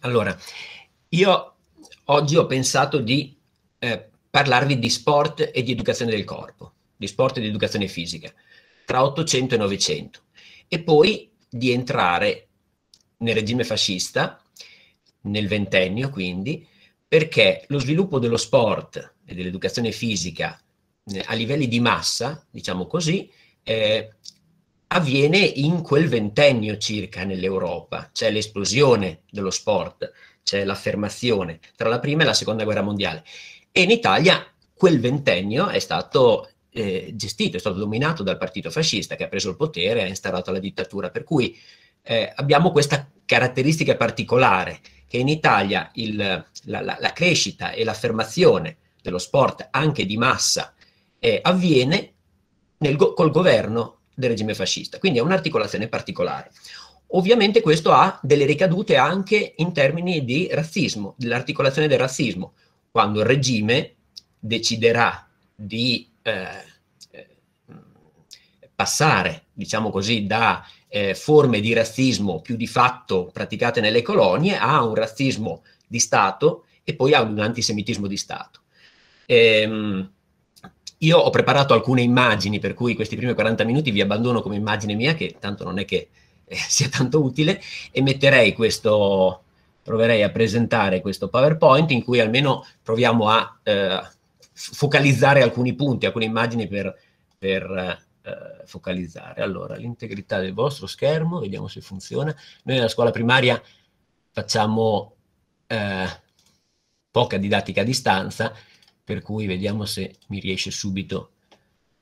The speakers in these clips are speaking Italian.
Allora, io oggi ho pensato di eh, parlarvi di sport e di educazione del corpo, di sport e di educazione fisica, tra 800 e 900, e poi di entrare nel regime fascista, nel ventennio quindi, perché lo sviluppo dello sport e dell'educazione fisica eh, a livelli di massa, diciamo così, eh, avviene in quel ventennio circa nell'Europa, c'è l'esplosione dello sport, c'è l'affermazione tra la prima e la seconda guerra mondiale e in Italia quel ventennio è stato eh, gestito, è stato dominato dal partito fascista che ha preso il potere, e ha instaurato la dittatura, per cui eh, abbiamo questa caratteristica particolare che in Italia il, la, la, la, crescita e l'affermazione dello sport anche di massa eh, avviene nel, col governo del regime fascista. Quindi è un'articolazione particolare. Ovviamente questo ha delle ricadute anche in termini di razzismo, dell'articolazione del razzismo. Quando il regime deciderà di eh, passare, diciamo così, da eh, forme di razzismo più di fatto praticate nelle colonie a un razzismo di Stato e poi ad un antisemitismo di Stato. Ehm, io ho preparato alcune immagini, per cui questi primi 40 minuti vi abbandono come immagine mia, che tanto non è che eh, sia tanto utile, e metterei questo, proverei a presentare questo PowerPoint in cui almeno proviamo a eh, focalizzare alcuni punti, alcune immagini per, per eh, focalizzare. Allora, l'integrità del vostro schermo, vediamo se funziona. Noi nella scuola primaria facciamo eh, poca didattica a distanza, per cui vediamo se mi riesce subito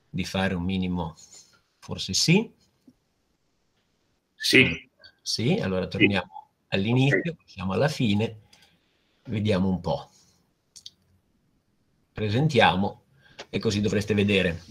di fare un minimo, forse sì. Sì. Sì, allora torniamo sì. all'inizio, siamo alla fine, vediamo un po'. Presentiamo e così dovreste vedere.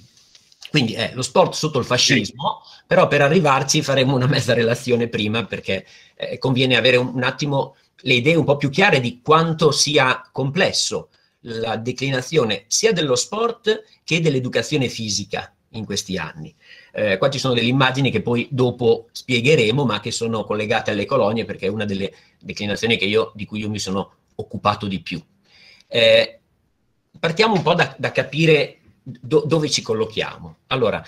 Quindi è eh, lo sport sotto il fascismo, sì. però per arrivarci faremo una mezza relazione prima perché eh, conviene avere un, un attimo le idee un po' più chiare di quanto sia complesso la declinazione sia dello sport che dell'educazione fisica in questi anni. Eh, qua ci sono delle immagini che poi dopo spiegheremo, ma che sono collegate alle colonie perché è una delle declinazioni io, di cui io mi sono occupato di più. Eh, partiamo un po' da, da capire do, dove ci collochiamo. Allora,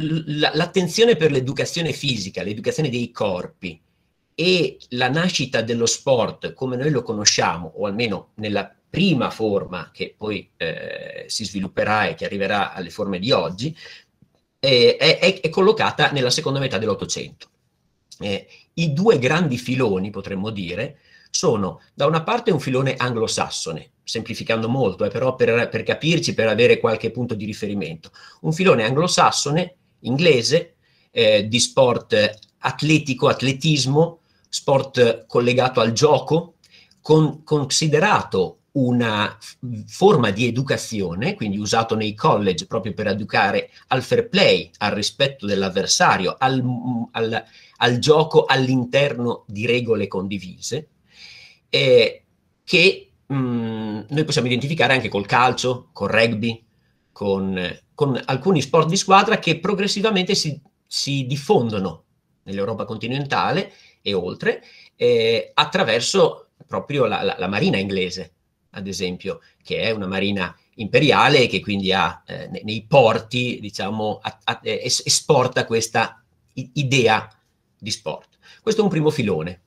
l'attenzione per l'educazione fisica, l'educazione dei corpi e la nascita dello sport come noi lo conosciamo, o almeno nella prima forma che poi eh, si svilupperà e che arriverà alle forme di oggi, eh, è, è, collocata nella seconda metà dell'Ottocento. Eh, I due grandi filoni, potremmo dire, sono da una parte un filone anglosassone, semplificando molto, eh, però per, per capirci, per avere qualche punto di riferimento, un filone anglosassone, inglese, eh, di sport atletico, atletismo, sport collegato al gioco, con, considerato una forma di educazione, quindi usato nei college proprio per educare al fair play, al rispetto dell'avversario, al, al, al gioco all'interno di regole condivise, eh, che mh, mm, noi possiamo identificare anche col calcio, col rugby, con, con alcuni sport di squadra che progressivamente si, si diffondono nell'Europa continentale e oltre, eh, attraverso proprio la, la, la marina inglese, ad esempio, che è una marina imperiale e che quindi ha eh, nei porti, diciamo, a, a, eh, es, esporta questa idea di sport. Questo è un primo filone,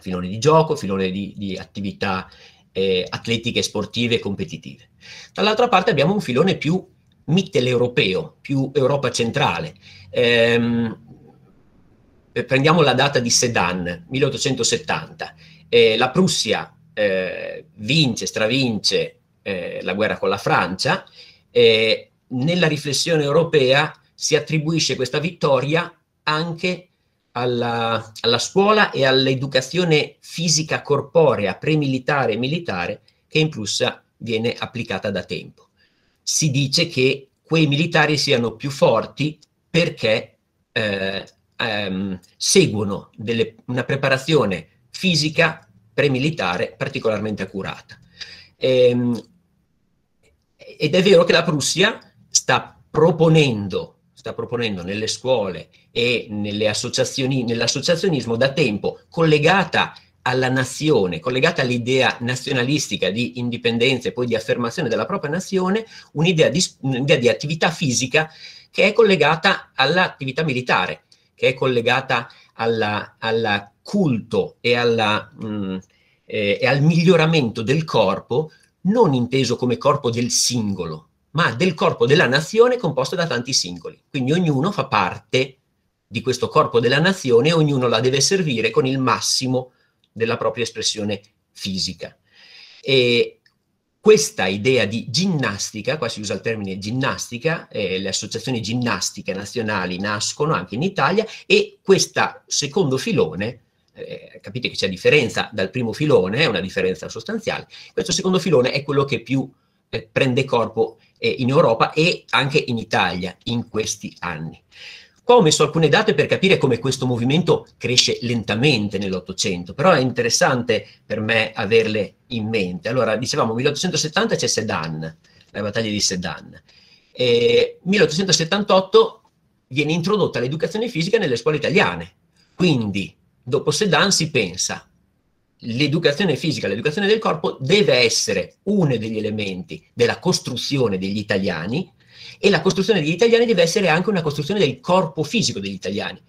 filone di gioco, filone di, di attività eh, atletiche, sportive e competitive. Dall'altra parte abbiamo un filone più mitteleuropeo, più Europa centrale. Ehm, prendiamo la data di Sedan, 1870. Eh, la Prussia eh, vince, stravince eh, la guerra con la Francia, eh, nella riflessione europea si attribuisce questa vittoria anche alla, alla scuola e all'educazione fisica corporea premilitare e militare che in Prussia viene applicata da tempo. Si dice che quei militari siano più forti perché eh, ehm, seguono delle, una preparazione fisica premilitare particolarmente accurata. Ehm, ed è vero che la Prussia sta proponendo, sta proponendo nelle scuole e nelle associazioni, nell'associazionismo da tempo collegata alla nazione, collegata all'idea nazionalistica di indipendenza e poi di affermazione della propria nazione, un'idea di, un'idea di attività fisica che è collegata all'attività militare, che è collegata alla, alla culto e, alla, mh, mm, eh, e al miglioramento del corpo, non inteso come corpo del singolo, ma del corpo della nazione composto da tanti singoli. Quindi ognuno fa parte di questo corpo della nazione e ognuno la deve servire con il massimo della propria espressione fisica. E, questa idea di ginnastica, qua si usa il termine ginnastica, eh, le associazioni ginnastiche nazionali nascono anche in Italia e questo secondo filone, eh, capite che c'è differenza dal primo filone, è una differenza sostanziale, questo secondo filone è quello che più eh, prende corpo eh, in Europa e anche in Italia in questi anni. Qua ho messo alcune date per capire come questo movimento cresce lentamente nell'Ottocento, però è interessante per me averle in mente. Allora, dicevamo, 1870 c'è Sedan, la battaglia di Sedan. E 1878 viene introdotta l'educazione fisica nelle scuole italiane. Quindi, dopo Sedan si pensa, l'educazione fisica, l'educazione del corpo deve essere uno degli elementi della costruzione degli italiani e la costruzione degli italiani deve essere anche una costruzione del corpo fisico degli italiani,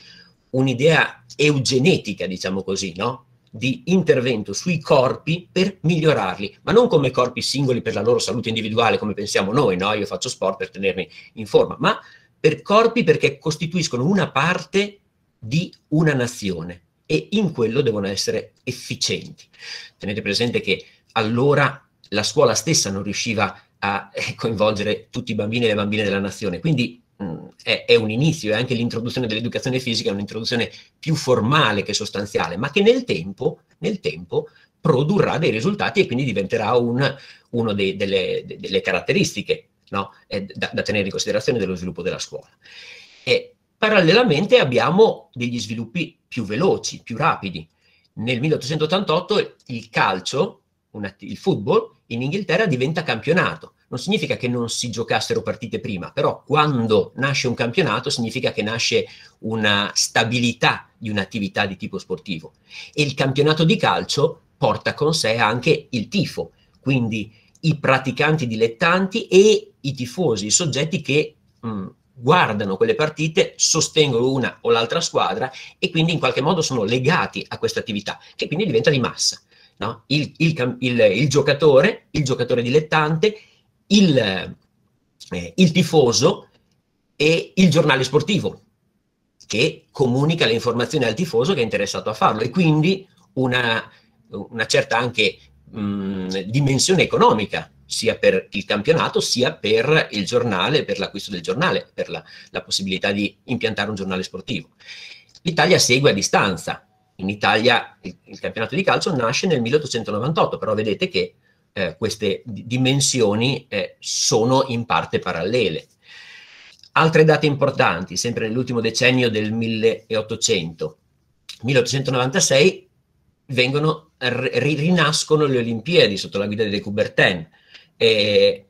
un'idea eugenetica, diciamo così, no? di intervento sui corpi per migliorarli, ma non come corpi singoli per la loro salute individuale, come pensiamo noi, no? io faccio sport per tenermi in forma, ma per corpi perché costituiscono una parte di una nazione e in quello devono essere efficienti. Tenete presente che allora la scuola stessa non riusciva a a eh, coinvolgere tutti i bambini e le bambine della nazione. Quindi mh, mm, è, è, un inizio, è anche l'introduzione dell'educazione fisica, è un'introduzione più formale che sostanziale, ma che nel tempo, nel tempo produrrà dei risultati e quindi diventerà una delle, delle, caratteristiche no? da, da, tenere in considerazione dello sviluppo della scuola. E parallelamente abbiamo degli sviluppi più veloci, più rapidi. Nel 1888 il calcio il football in Inghilterra diventa campionato. Non significa che non si giocassero partite prima, però quando nasce un campionato significa che nasce una stabilità di un'attività di tipo sportivo. E il campionato di calcio porta con sé anche il tifo, quindi i praticanti dilettanti e i tifosi, i soggetti che mh, mm, guardano quelle partite, sostengono una o l'altra squadra e quindi in qualche modo sono legati a questa attività, che quindi diventa di massa no? il, il, il, il, giocatore, il giocatore dilettante, il, eh, il tifoso e il giornale sportivo che comunica le informazioni al tifoso che è interessato a farlo e quindi una, una certa anche mh, mm, dimensione economica sia per il campionato sia per il giornale, per l'acquisto del giornale, per la, la possibilità di impiantare un giornale sportivo. L'Italia segue a distanza in Italia il, il, campionato di calcio nasce nel 1898, però vedete che eh, queste dimensioni eh, sono in parte parallele. Altre date importanti, sempre nell'ultimo decennio del 1800, 1896 vengono, rinascono le Olimpiadi sotto la guida di Coubertin. Eh,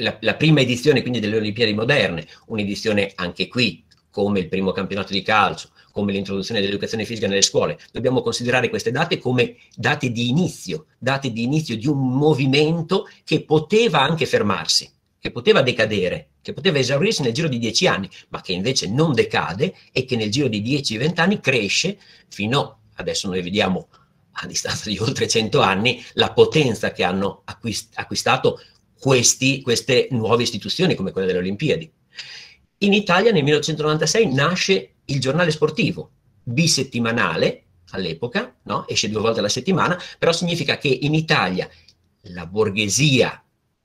la, la prima edizione quindi delle Olimpiadi moderne, un'edizione anche qui come il primo campionato di calcio, come l'introduzione dell'educazione fisica nelle scuole. Dobbiamo considerare queste date come date di inizio, date di inizio di un movimento che poteva anche fermarsi, che poteva decadere, che poteva esaurirsi nel giro di dieci anni, ma che invece non decade e che nel giro di dieci, vent'anni cresce fino, adesso noi vediamo a distanza di oltre cento anni, la potenza che hanno acquist- acquistato questi, queste nuove istituzioni come quella delle Olimpiadi. In Italia nel 1996 nasce il giornale sportivo, bisettimanale all'epoca, no? esce due volte alla settimana, però significa che in Italia la borghesia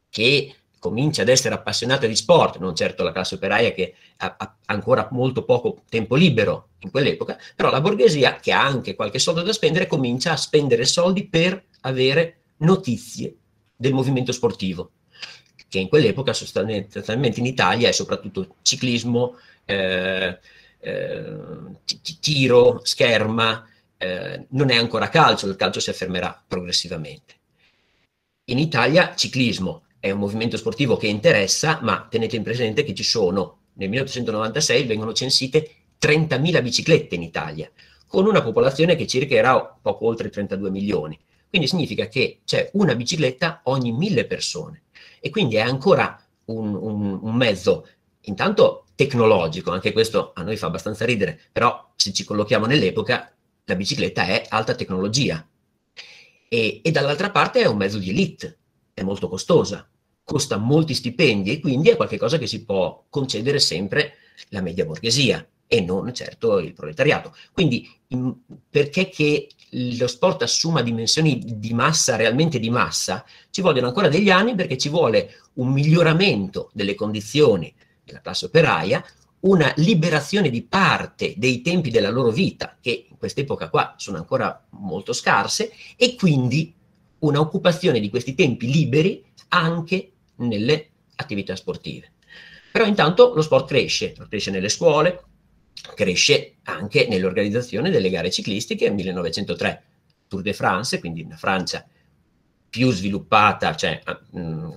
che comincia ad essere appassionata di sport, non certo la classe operaia che ha, ancora molto poco tempo libero in quell'epoca, però la borghesia che ha anche qualche soldo da spendere comincia a spendere soldi per avere notizie del movimento sportivo, che in quell'epoca sostanzialmente in Italia è soprattutto ciclismo, eh, eh, tiro, scherma, eh, non è ancora calcio, il calcio si affermerà progressivamente. In Italia ciclismo è un movimento sportivo che interessa, ma tenete in presente che ci sono, nel 1896 vengono censite 30.000 biciclette in Italia, con una popolazione che circa era poco oltre 32 milioni. Quindi significa che c'è una bicicletta ogni mille persone e quindi è ancora un, un, un mezzo intanto tecnologico, anche questo a noi fa abbastanza ridere, però se ci collochiamo nell'epoca la bicicletta è alta tecnologia e, e dall'altra parte è un mezzo di elite, è molto costosa, costa molti stipendi e quindi è qualcosa che si può concedere sempre la media borghesia e non certo il proletariato. Quindi in, mm, perché che lo sport assuma dimensioni di massa, realmente di massa, ci vogliono ancora degli anni perché ci vuole un miglioramento delle condizioni della classe operaia, una liberazione di parte dei tempi della loro vita, che in quest'epoca qua sono ancora molto scarse, e quindi un'occupazione di questi tempi liberi anche nelle attività sportive. Però intanto lo sport cresce, cresce nelle scuole, cresce anche nell'organizzazione delle gare ciclistiche 1903, Tour de France, quindi una Francia più sviluppata, cioè mh, mm,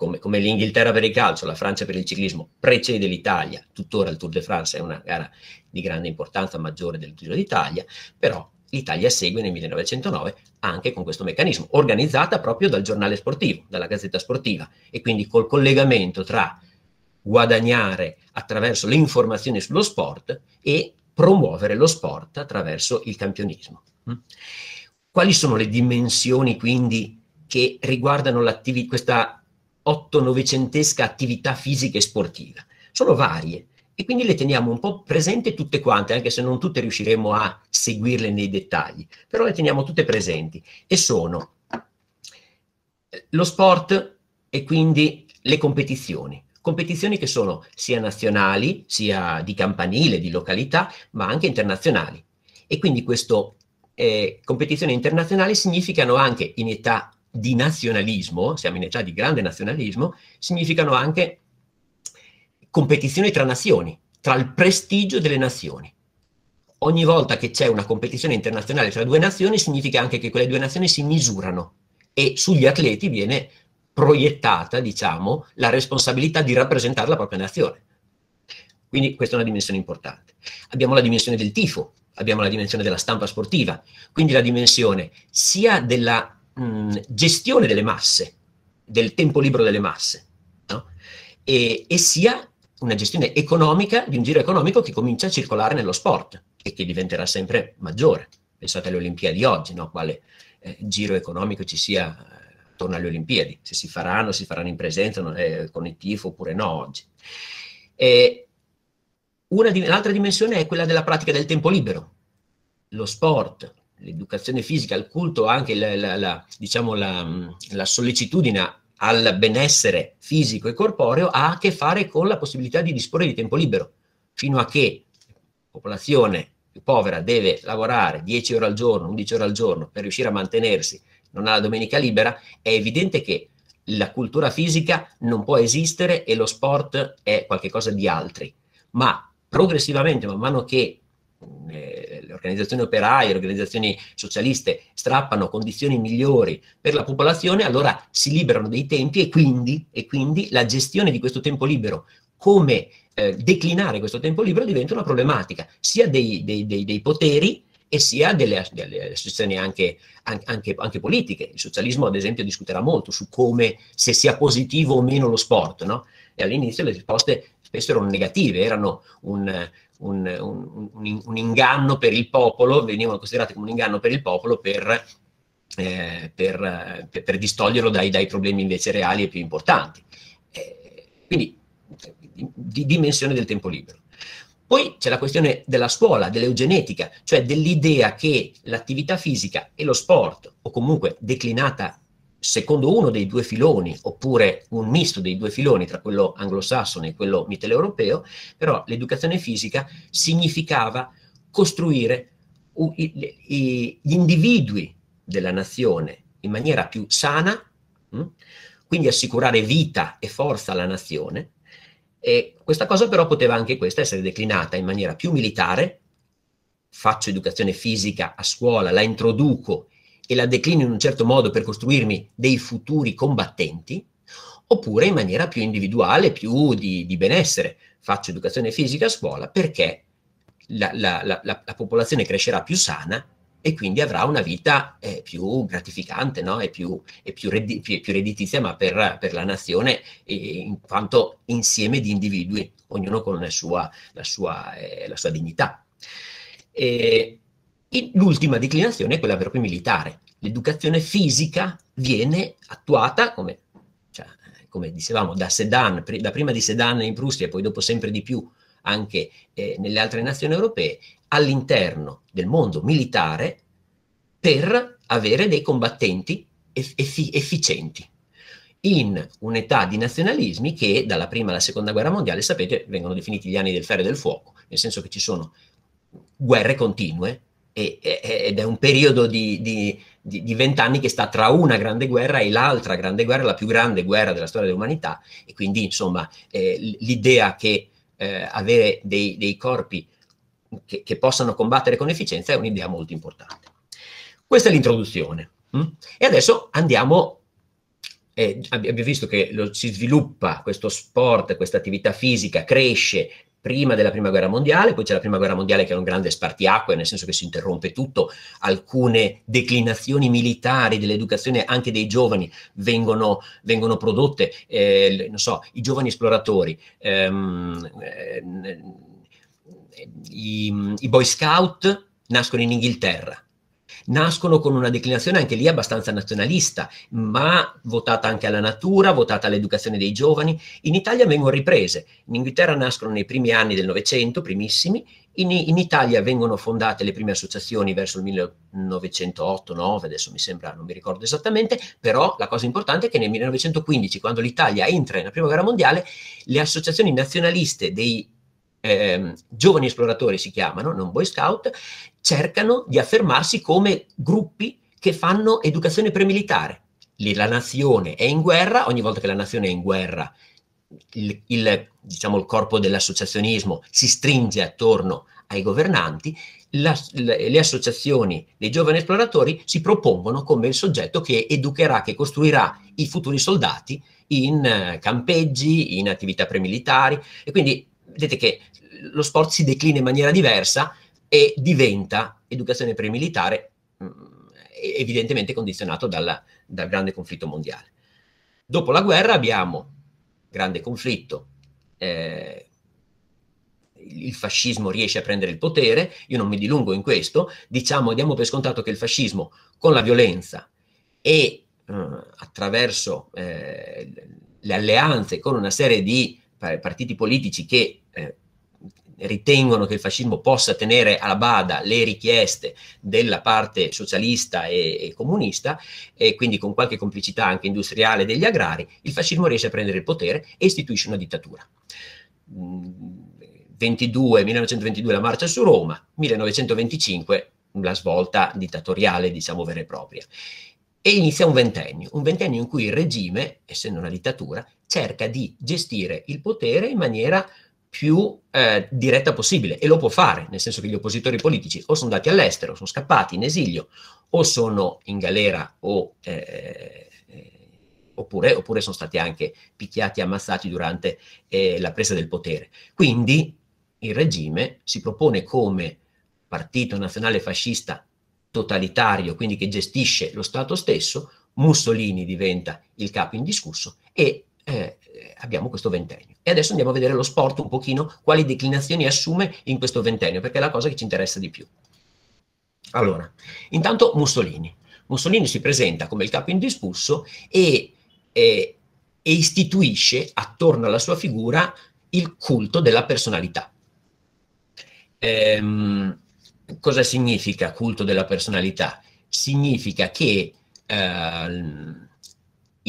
come, come l'Inghilterra per il calcio, la Francia per il ciclismo, precede l'Italia, tuttora il Tour de France è una gara di grande importanza maggiore del Giro d'Italia, però l'Italia segue nel 1909 anche con questo meccanismo, organizzata proprio dal giornale sportivo, dalla Gazzetta Sportiva, e quindi col collegamento tra guadagnare attraverso le informazioni sullo sport e promuovere lo sport attraverso il campionismo. Mm. Quali sono le dimensioni quindi che riguardano questa otto-novecentesca attività fisica e sportiva. Sono varie e quindi le teniamo un po' presenti tutte quante, anche se non tutte riusciremo a seguirle nei dettagli, però le teniamo tutte presenti e sono eh, lo sport e quindi le competizioni. Competizioni che sono sia nazionali, sia di campanile, di località, ma anche internazionali. E quindi queste eh, competizioni internazionali significano anche in età di nazionalismo, siamo in età di grande nazionalismo, significano anche competizioni tra nazioni, tra il prestigio delle nazioni. Ogni volta che c'è una competizione internazionale tra due nazioni significa anche che quelle due nazioni si misurano e sugli atleti viene proiettata, diciamo, la responsabilità di rappresentare la propria nazione. Quindi questa è una dimensione importante. Abbiamo la dimensione del tifo, abbiamo la dimensione della stampa sportiva, quindi la dimensione sia della Mm, gestione delle masse, del tempo libero delle masse, no? e, e sia una gestione economica di un giro economico che comincia a circolare nello sport e che diventerà sempre maggiore. Pensate alle Olimpiadi oggi, no? quale eh, giro economico ci sia eh, attorno alle Olimpiadi, se si faranno, si faranno in presenza, non, eh, con il tifo oppure no oggi. E un'altra dimensione è quella della pratica del tempo libero. Lo sport, l'educazione fisica, il culto, anche la, la, la, diciamo mm, la sollecitudine al benessere fisico e corporeo ha a che fare con la possibilità di disporre di tempo libero, fino a che la popolazione più povera deve lavorare 10 ore al giorno, 11 ore al giorno per riuscire a mantenersi, non ha la domenica libera, è evidente che la cultura fisica non può esistere e lo sport è qualcosa di altri. Ma progressivamente, man mano che le, le organizzazioni operaie, le organizzazioni socialiste strappano condizioni migliori per la popolazione, allora si liberano dei tempi e quindi, e quindi la gestione di questo tempo libero come eh, declinare questo tempo libero diventa una problematica sia dei, dei, dei, dei poteri e sia delle, delle associazioni anche, anche, anche, politiche. Il socialismo, ad esempio, discuterà molto su come se sia positivo o meno lo sport, no? E all'inizio le risposte spesso erano negative, erano un, un, un, un, un inganno per il popolo, venivano considerate come un inganno per il popolo per, eh, per, per, per distoglierlo dai, dai, problemi invece reali e più importanti. Eh, quindi di dimensione del tempo libero. Poi c'è la questione della scuola, dell'eugenetica, cioè dell'idea che l'attività fisica e lo sport, o comunque declinata secondo uno dei due filoni, oppure un misto dei due filoni tra quello anglosassone e quello mitteleuropeo, però l'educazione fisica significava costruire gli individui della nazione in maniera più sana, hm? quindi assicurare vita e forza alla nazione. E questa cosa però poteva anche questa essere declinata in maniera più militare, faccio educazione fisica a scuola, la introduco e la declino in un certo modo per costruirmi dei futuri combattenti, oppure in maniera più individuale, più di, di benessere. Faccio educazione fisica a scuola perché la, la, la, la, popolazione crescerà più sana e quindi avrà una vita eh, più gratificante no? e, più, e più, redi, più, redditizia, ma per, per la nazione eh, in quanto insieme di individui, ognuno con la sua, sua, eh, sua dignità. E L'ultima declinazione è quella per cui militare. L'educazione fisica viene attuata, come, cioè, come dicevamo, da Sedan, da prima di Sedan in Prussia e poi dopo sempre di più anche eh, nelle altre nazioni europee, all'interno del mondo militare per avere dei combattenti effi- efficienti in un'età di nazionalismi che dalla prima alla seconda guerra mondiale, sapete, vengono definiti gli anni del ferro e del fuoco, nel senso che ci sono guerre continue e, e, ed è un periodo di vent'anni che sta tra una grande guerra e l'altra grande guerra, la più grande guerra della storia dell'umanità e quindi insomma eh, l'idea che eh, avere dei, dei corpi che, che, possano combattere con efficienza è un'idea molto importante. Questa è l'introduzione. Mm? E adesso andiamo eh, abbiamo visto che lo, si sviluppa questo sport, questa attività fisica, cresce, prima della prima guerra mondiale, poi c'è la prima guerra mondiale che è un grande spartiacque, nel senso che si interrompe tutto, alcune declinazioni militari dell'educazione anche dei giovani vengono, vengono prodotte, eh, non so, i giovani esploratori. Ehm, eh, eh, i, i Boy Scout nascono in Inghilterra, nascono con una declinazione anche lì abbastanza nazionalista, ma votata anche alla natura, votata all'educazione dei giovani. In Italia vengono riprese, in Inghilterra nascono nei primi anni del Novecento, primissimi, in, in, Italia vengono fondate le prime associazioni verso il 1908-9, adesso mi sembra, non mi ricordo esattamente, però la cosa importante è che nel 1915, quando l'Italia entra nella Prima Guerra Mondiale, le associazioni nazionaliste dei eh, giovani esploratori si chiamano, non Boy Scout, cercano di affermarsi come gruppi che fanno educazione premilitare. La nazione è in guerra, ogni volta che la nazione è in guerra, il, il, diciamo, il corpo dell'associazionismo si stringe attorno ai governanti, la, le, le associazioni dei giovani esploratori si propongono come il soggetto che educherà, che costruirà i futuri soldati in eh, campeggi, in attività premilitari e quindi vedete che lo sport si declina in maniera diversa, e diventa educazione premilitare, mm, evidentemente condizionato dalla, dal grande conflitto mondiale. Dopo la guerra abbiamo grande conflitto, eh, il fascismo riesce a prendere il potere, io non mi dilungo in questo, diciamo, diamo per scontato che il fascismo con la violenza e eh, attraverso eh, le alleanze con una serie di partiti politici che eh, ritengono che il fascismo possa tenere alla bada le richieste della parte socialista e, e comunista e quindi con qualche complicità anche industriale degli agrari, il fascismo riesce a prendere il potere e istituisce una dittatura. 22, mm, 1922 la marcia su Roma, 1925 la svolta dittatoriale, diciamo vera e propria. E inizia un ventennio, un ventennio in cui il regime, essendo una dittatura, cerca di gestire il potere in maniera più eh, diretta possibile e lo può fare, nel senso che gli oppositori politici o sono andati all'estero, sono scappati in esilio o sono in galera o, eh, eh oppure, oppure, sono stati anche picchiati e ammazzati durante eh, la presa del potere. Quindi il regime si propone come partito nazionale fascista totalitario, quindi che gestisce lo Stato stesso, Mussolini diventa il capo indiscusso e eh, abbiamo questo ventennio. E adesso andiamo a vedere lo sport un pochino, quali declinazioni assume in questo ventennio, perché è la cosa che ci interessa di più. Allora, intanto Mussolini. Mussolini si presenta come il capo indiscusso e, e, e istituisce attorno alla sua figura il culto della personalità. Ehm, cosa significa culto della personalità? Significa che eh,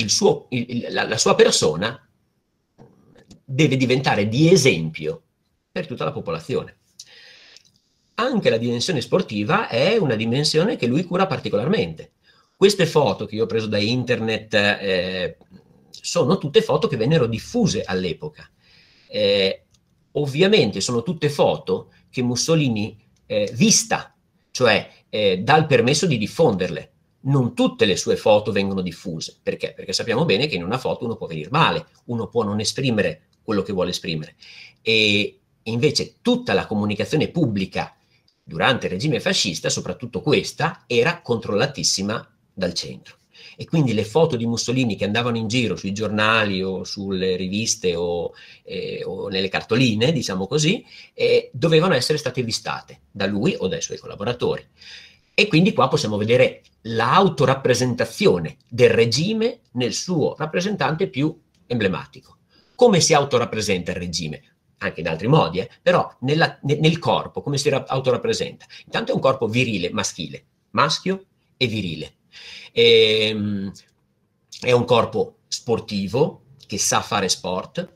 suo, il, la, la, sua persona deve diventare di esempio per tutta la popolazione. Anche la dimensione sportiva è una dimensione che lui cura particolarmente. Queste foto che io ho preso da internet eh, sono tutte foto che vennero diffuse all'epoca. Eh, ovviamente sono tutte foto che Mussolini eh, vista, cioè eh, dà il permesso di diffonderle non tutte le sue foto vengono diffuse. Perché? Perché sappiamo bene che in una foto uno può venire male, uno può non esprimere quello che vuole esprimere. E invece tutta la comunicazione pubblica durante il regime fascista, soprattutto questa, era controllatissima dal centro. E quindi le foto di Mussolini che andavano in giro sui giornali o sulle riviste o, eh, o nelle cartoline, diciamo così, eh, dovevano essere state vistate da lui o dai suoi collaboratori. E quindi qua possiamo vedere l'autorappresentazione del regime nel suo rappresentante più emblematico come si autorappresenta il regime? anche in altri modi, eh? però nella, nel corpo, come si autorappresenta? Intanto è un corpo virile, maschile, maschio e virile. E, ehm, è un corpo sportivo, che sa fare sport,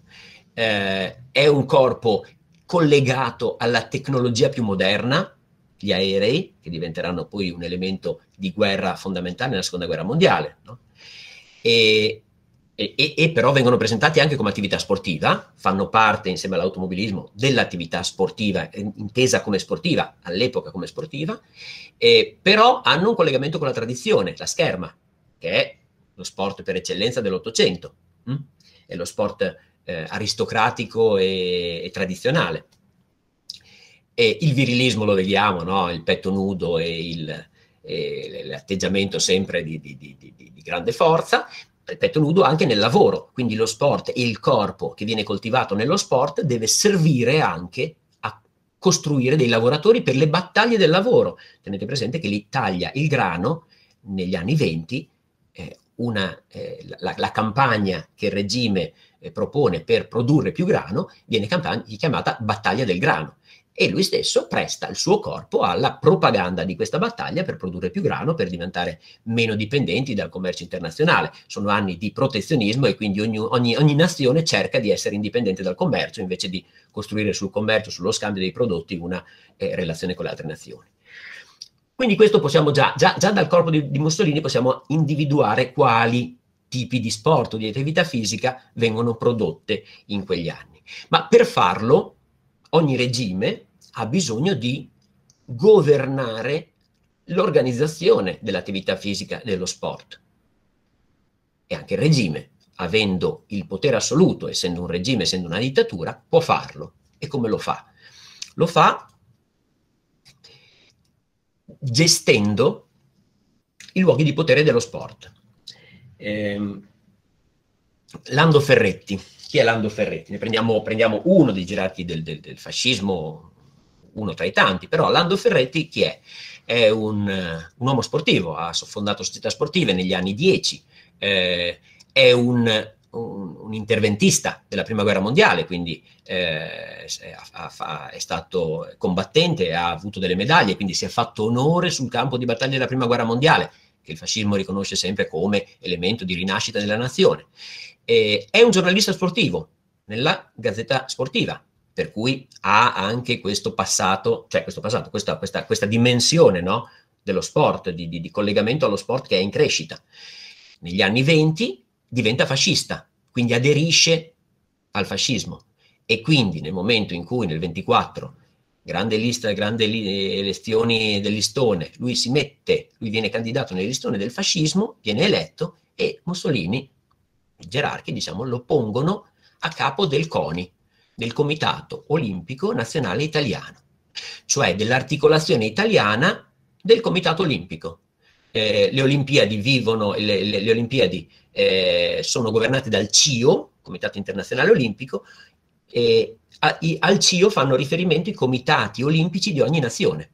eh, è un corpo collegato alla tecnologia più moderna, gli aerei, che diventeranno poi un elemento di guerra fondamentale nella seconda guerra mondiale, no? e, e, e, e, però vengono presentati anche come attività sportiva, fanno parte insieme all'automobilismo dell'attività sportiva, intesa come sportiva, all'epoca come sportiva, eh, però hanno un collegamento con la tradizione, la scherma, che è lo sport per eccellenza dell'Ottocento, hm? è lo sport eh, aristocratico e, e tradizionale. E il virilismo lo vediamo, no? il petto nudo e il, l'atteggiamento sempre di, di, di, di, grande forza, petto nudo anche nel lavoro, quindi lo sport e il corpo che viene coltivato nello sport deve servire anche a costruire dei lavoratori per le battaglie del lavoro. Tenete presente che l'Italia, il grano, negli anni 20, eh, una, eh, la, la, campagna che il regime eh, propone per produrre più grano viene campagna, chiamata battaglia del grano e lui stesso presta il suo corpo alla propaganda di questa battaglia per produrre più grano, per diventare meno dipendenti dal commercio internazionale. Sono anni di protezionismo e quindi ogni, ogni, ogni nazione cerca di essere indipendente dal commercio invece di costruire sul commercio, sullo scambio dei prodotti una eh, relazione con le altre nazioni. Quindi questo possiamo già, già, già dal corpo di, di Mussolini possiamo individuare quali tipi di sport o di attività fisica vengono prodotte in quegli anni. Ma per farlo ogni regime ha bisogno di governare l'organizzazione dell'attività fisica dello sport e anche il regime, avendo il potere assoluto, essendo un regime, essendo una dittatura, può farlo. E come lo fa? Lo fa gestendo i luoghi di potere dello sport. Eh, Lando Ferretti, chi è Lando Ferretti? Ne prendiamo, prendiamo uno dei gerarchi del, del, del fascismo uno tra i tanti, però Lando Ferretti chi è? È un, eh, un uomo sportivo, ha fondato società sportive negli anni 10, eh, è un, un, un, interventista della Prima Guerra Mondiale, quindi eh, ha, ha, è stato combattente, ha avuto delle medaglie, quindi si è fatto onore sul campo di battaglia della Prima Guerra Mondiale, che il fascismo riconosce sempre come elemento di rinascita della nazione. Eh, è un giornalista sportivo nella Gazzetta Sportiva, per cui ha anche questo passato, cioè questo passato, questa, questa, questa dimensione no? dello sport, di, di, di collegamento allo sport che è in crescita. Negli anni 20 diventa fascista, quindi aderisce al fascismo e quindi nel momento in cui nel 24 grande lista, grande li, elezioni eh, del listone, lui si mette, lui viene candidato nel listone del fascismo, viene eletto e Mussolini, i gerarchi, diciamo, lo pongono a capo del CONI, del Comitato Olimpico Nazionale Italiano, cioè dell'articolazione italiana del Comitato Olimpico. Eh, le Olimpiadi, vivono, le, le, le Olimpiadi eh, sono governate dal CIO, Comitato Internazionale Olimpico, e a, i, al CIO fanno riferimento i comitati olimpici di ogni nazione.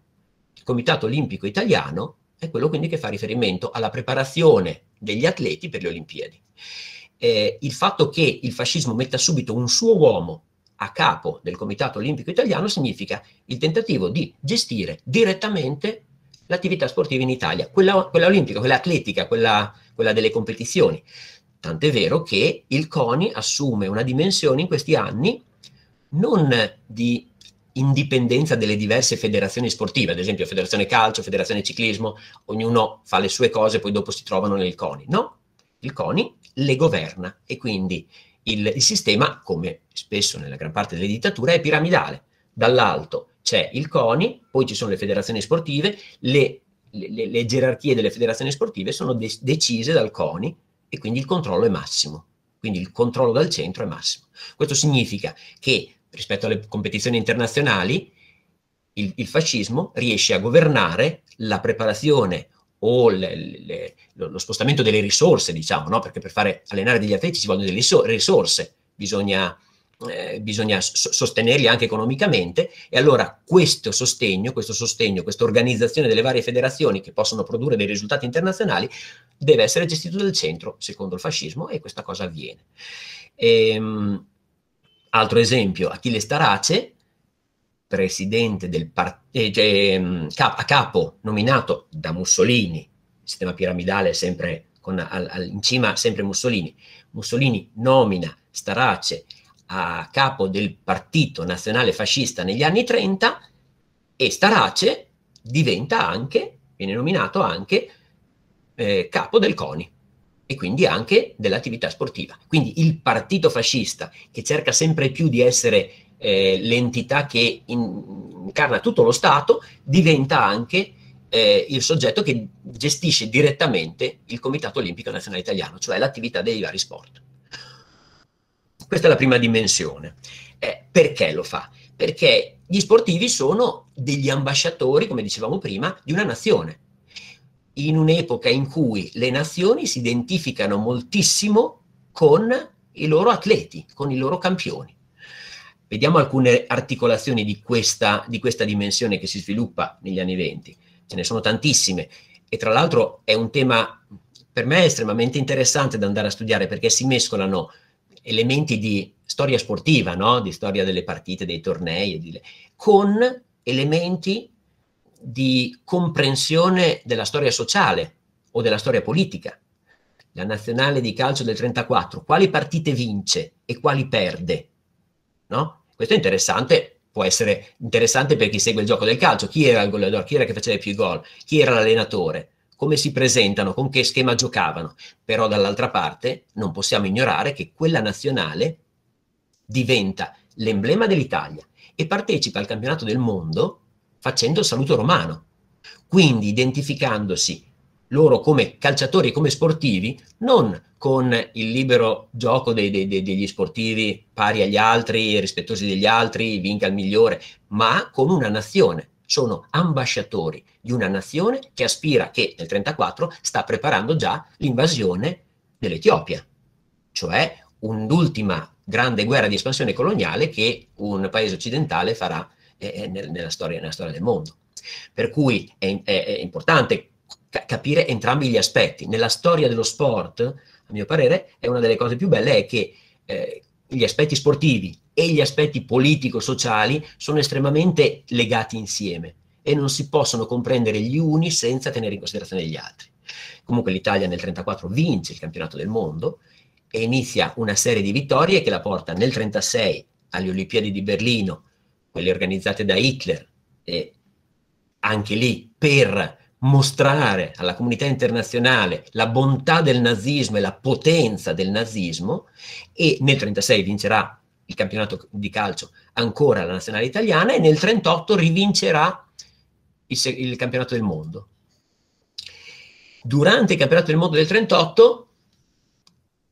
Il Comitato Olimpico Italiano è quello quindi che fa riferimento alla preparazione degli atleti per le Olimpiadi. Eh, il fatto che il fascismo metta subito un suo uomo a capo del Comitato Olimpico Italiano significa il tentativo di gestire direttamente l'attività sportiva in Italia, quella, quella olimpica, quella atletica, quella, quella delle competizioni. Tant'è vero che il CONI assume una dimensione in questi anni non di indipendenza delle diverse federazioni sportive, ad esempio federazione calcio, federazione ciclismo, ognuno fa le sue cose e poi dopo si trovano nel CONI. No, il CONI le governa e quindi il, il sistema, come spesso nella gran parte delle dittature, è piramidale. Dall'alto c'è il CONI, poi ci sono le federazioni sportive, le, le, le gerarchie delle federazioni sportive sono de- decise dal CONI e quindi il controllo è massimo. Quindi il controllo dal centro è massimo. Questo significa che rispetto alle competizioni internazionali il, il fascismo riesce a governare la preparazione o le, le, lo spostamento delle risorse, diciamo, no? perché per fare allenare degli atleti ci vogliono delle risor- risorse, bisogna, eh, bisogna so- sostenerli anche economicamente e allora questo sostegno, questo sostegno, questa organizzazione delle varie federazioni che possono produrre dei risultati internazionali deve essere gestito dal centro, secondo il fascismo, e questa cosa avviene. Ehm, altro esempio, Achille Starace, presidente del partito, eh, cioè, mm, a capo nominato da Mussolini, sistema piramidale sempre con, al, al, in cima sempre Mussolini, Mussolini nomina Starace a capo del partito nazionale fascista negli anni 30 e Starace diventa anche, viene nominato anche eh, capo del CONI e quindi anche dell'attività sportiva. Quindi il partito fascista che cerca sempre più di essere eh, l'entità che incarna tutto lo Stato diventa anche eh, il soggetto che gestisce direttamente il Comitato Olimpico Nazionale Italiano, cioè l'attività dei vari sport. Questa è la prima dimensione. Eh, perché lo fa? Perché gli sportivi sono degli ambasciatori, come dicevamo prima, di una nazione. In un'epoca in cui le nazioni si identificano moltissimo con i loro atleti, con i loro campioni. Vediamo alcune articolazioni di questa, di questa dimensione che si sviluppa negli anni venti. Ce ne sono tantissime e tra l'altro è un tema per me estremamente interessante da andare a studiare perché si mescolano elementi di storia sportiva, no? di storia delle partite, dei tornei, di... con elementi di comprensione della storia sociale o della storia politica. La nazionale di calcio del 34, quali partite vince e quali perde? No? Questo è interessante, può essere interessante per chi segue il gioco del calcio. Chi era il goleador? Chi era che faceva più gol? Chi era l'allenatore? Come si presentano? Con che schema giocavano? Però dall'altra parte non possiamo ignorare che quella nazionale diventa l'emblema dell'Italia e partecipa al campionato del mondo facendo il saluto romano, quindi identificandosi loro come calciatori e come sportivi, non con il libero gioco dei, dei, degli sportivi pari agli altri, rispettosi degli altri, vinca il migliore, ma con una nazione. Sono ambasciatori di una nazione che aspira, che nel 1934 sta preparando già l'invasione dell'Etiopia, cioè un'ultima grande guerra di espansione coloniale che un paese occidentale farà eh, eh nella, storia, nella storia del mondo. Per cui è, è, è importante cioè, capire entrambi gli aspetti. Nella storia dello sport, a mio parere, è una delle cose più belle è che eh, gli aspetti sportivi e gli aspetti politico-sociali sono estremamente legati insieme e non si possono comprendere gli uni senza tenere in considerazione gli altri. Comunque l'Italia nel 1934 vince il campionato del mondo e inizia una serie di vittorie che la porta nel 1936 alle Olimpiadi di Berlino, quelle organizzate da Hitler e anche lì per mostrare alla comunità internazionale la bontà del nazismo e la potenza del nazismo e nel 36 vincerà il campionato di calcio ancora la nazionale italiana e nel 38 rivincerà il, il campionato del mondo. Durante il campionato del mondo del 38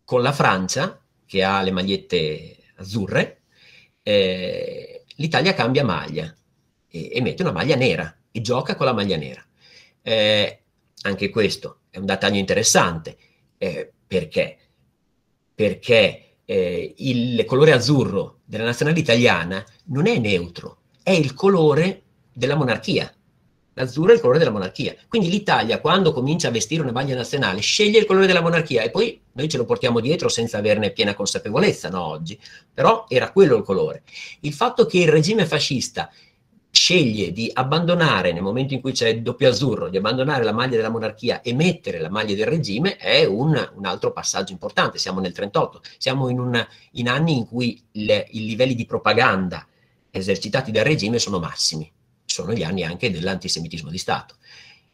con la Francia che ha le magliette azzurre eh, l'Italia cambia maglia e, e mette una maglia nera e gioca con la maglia nera eh, anche questo è un dettaglio interessante. Eh, perché? Perché eh, il colore azzurro della nazionale italiana non è neutro, è il colore della monarchia. L'azzurro è il colore della monarchia. Quindi l'Italia, quando comincia a vestire una maglia nazionale, sceglie il colore della monarchia e poi noi ce lo portiamo dietro senza averne piena consapevolezza, no, oggi. Però era quello il colore. Il fatto che il regime fascista sceglie di abbandonare, nel momento in cui c'è il doppio azzurro, di abbandonare la maglia della monarchia e mettere la maglia del regime, è un, un altro passaggio importante. Siamo nel 38, siamo in, un, in anni in cui le, i livelli di propaganda esercitati dal regime sono massimi, sono gli anni anche dell'antisemitismo di Stato.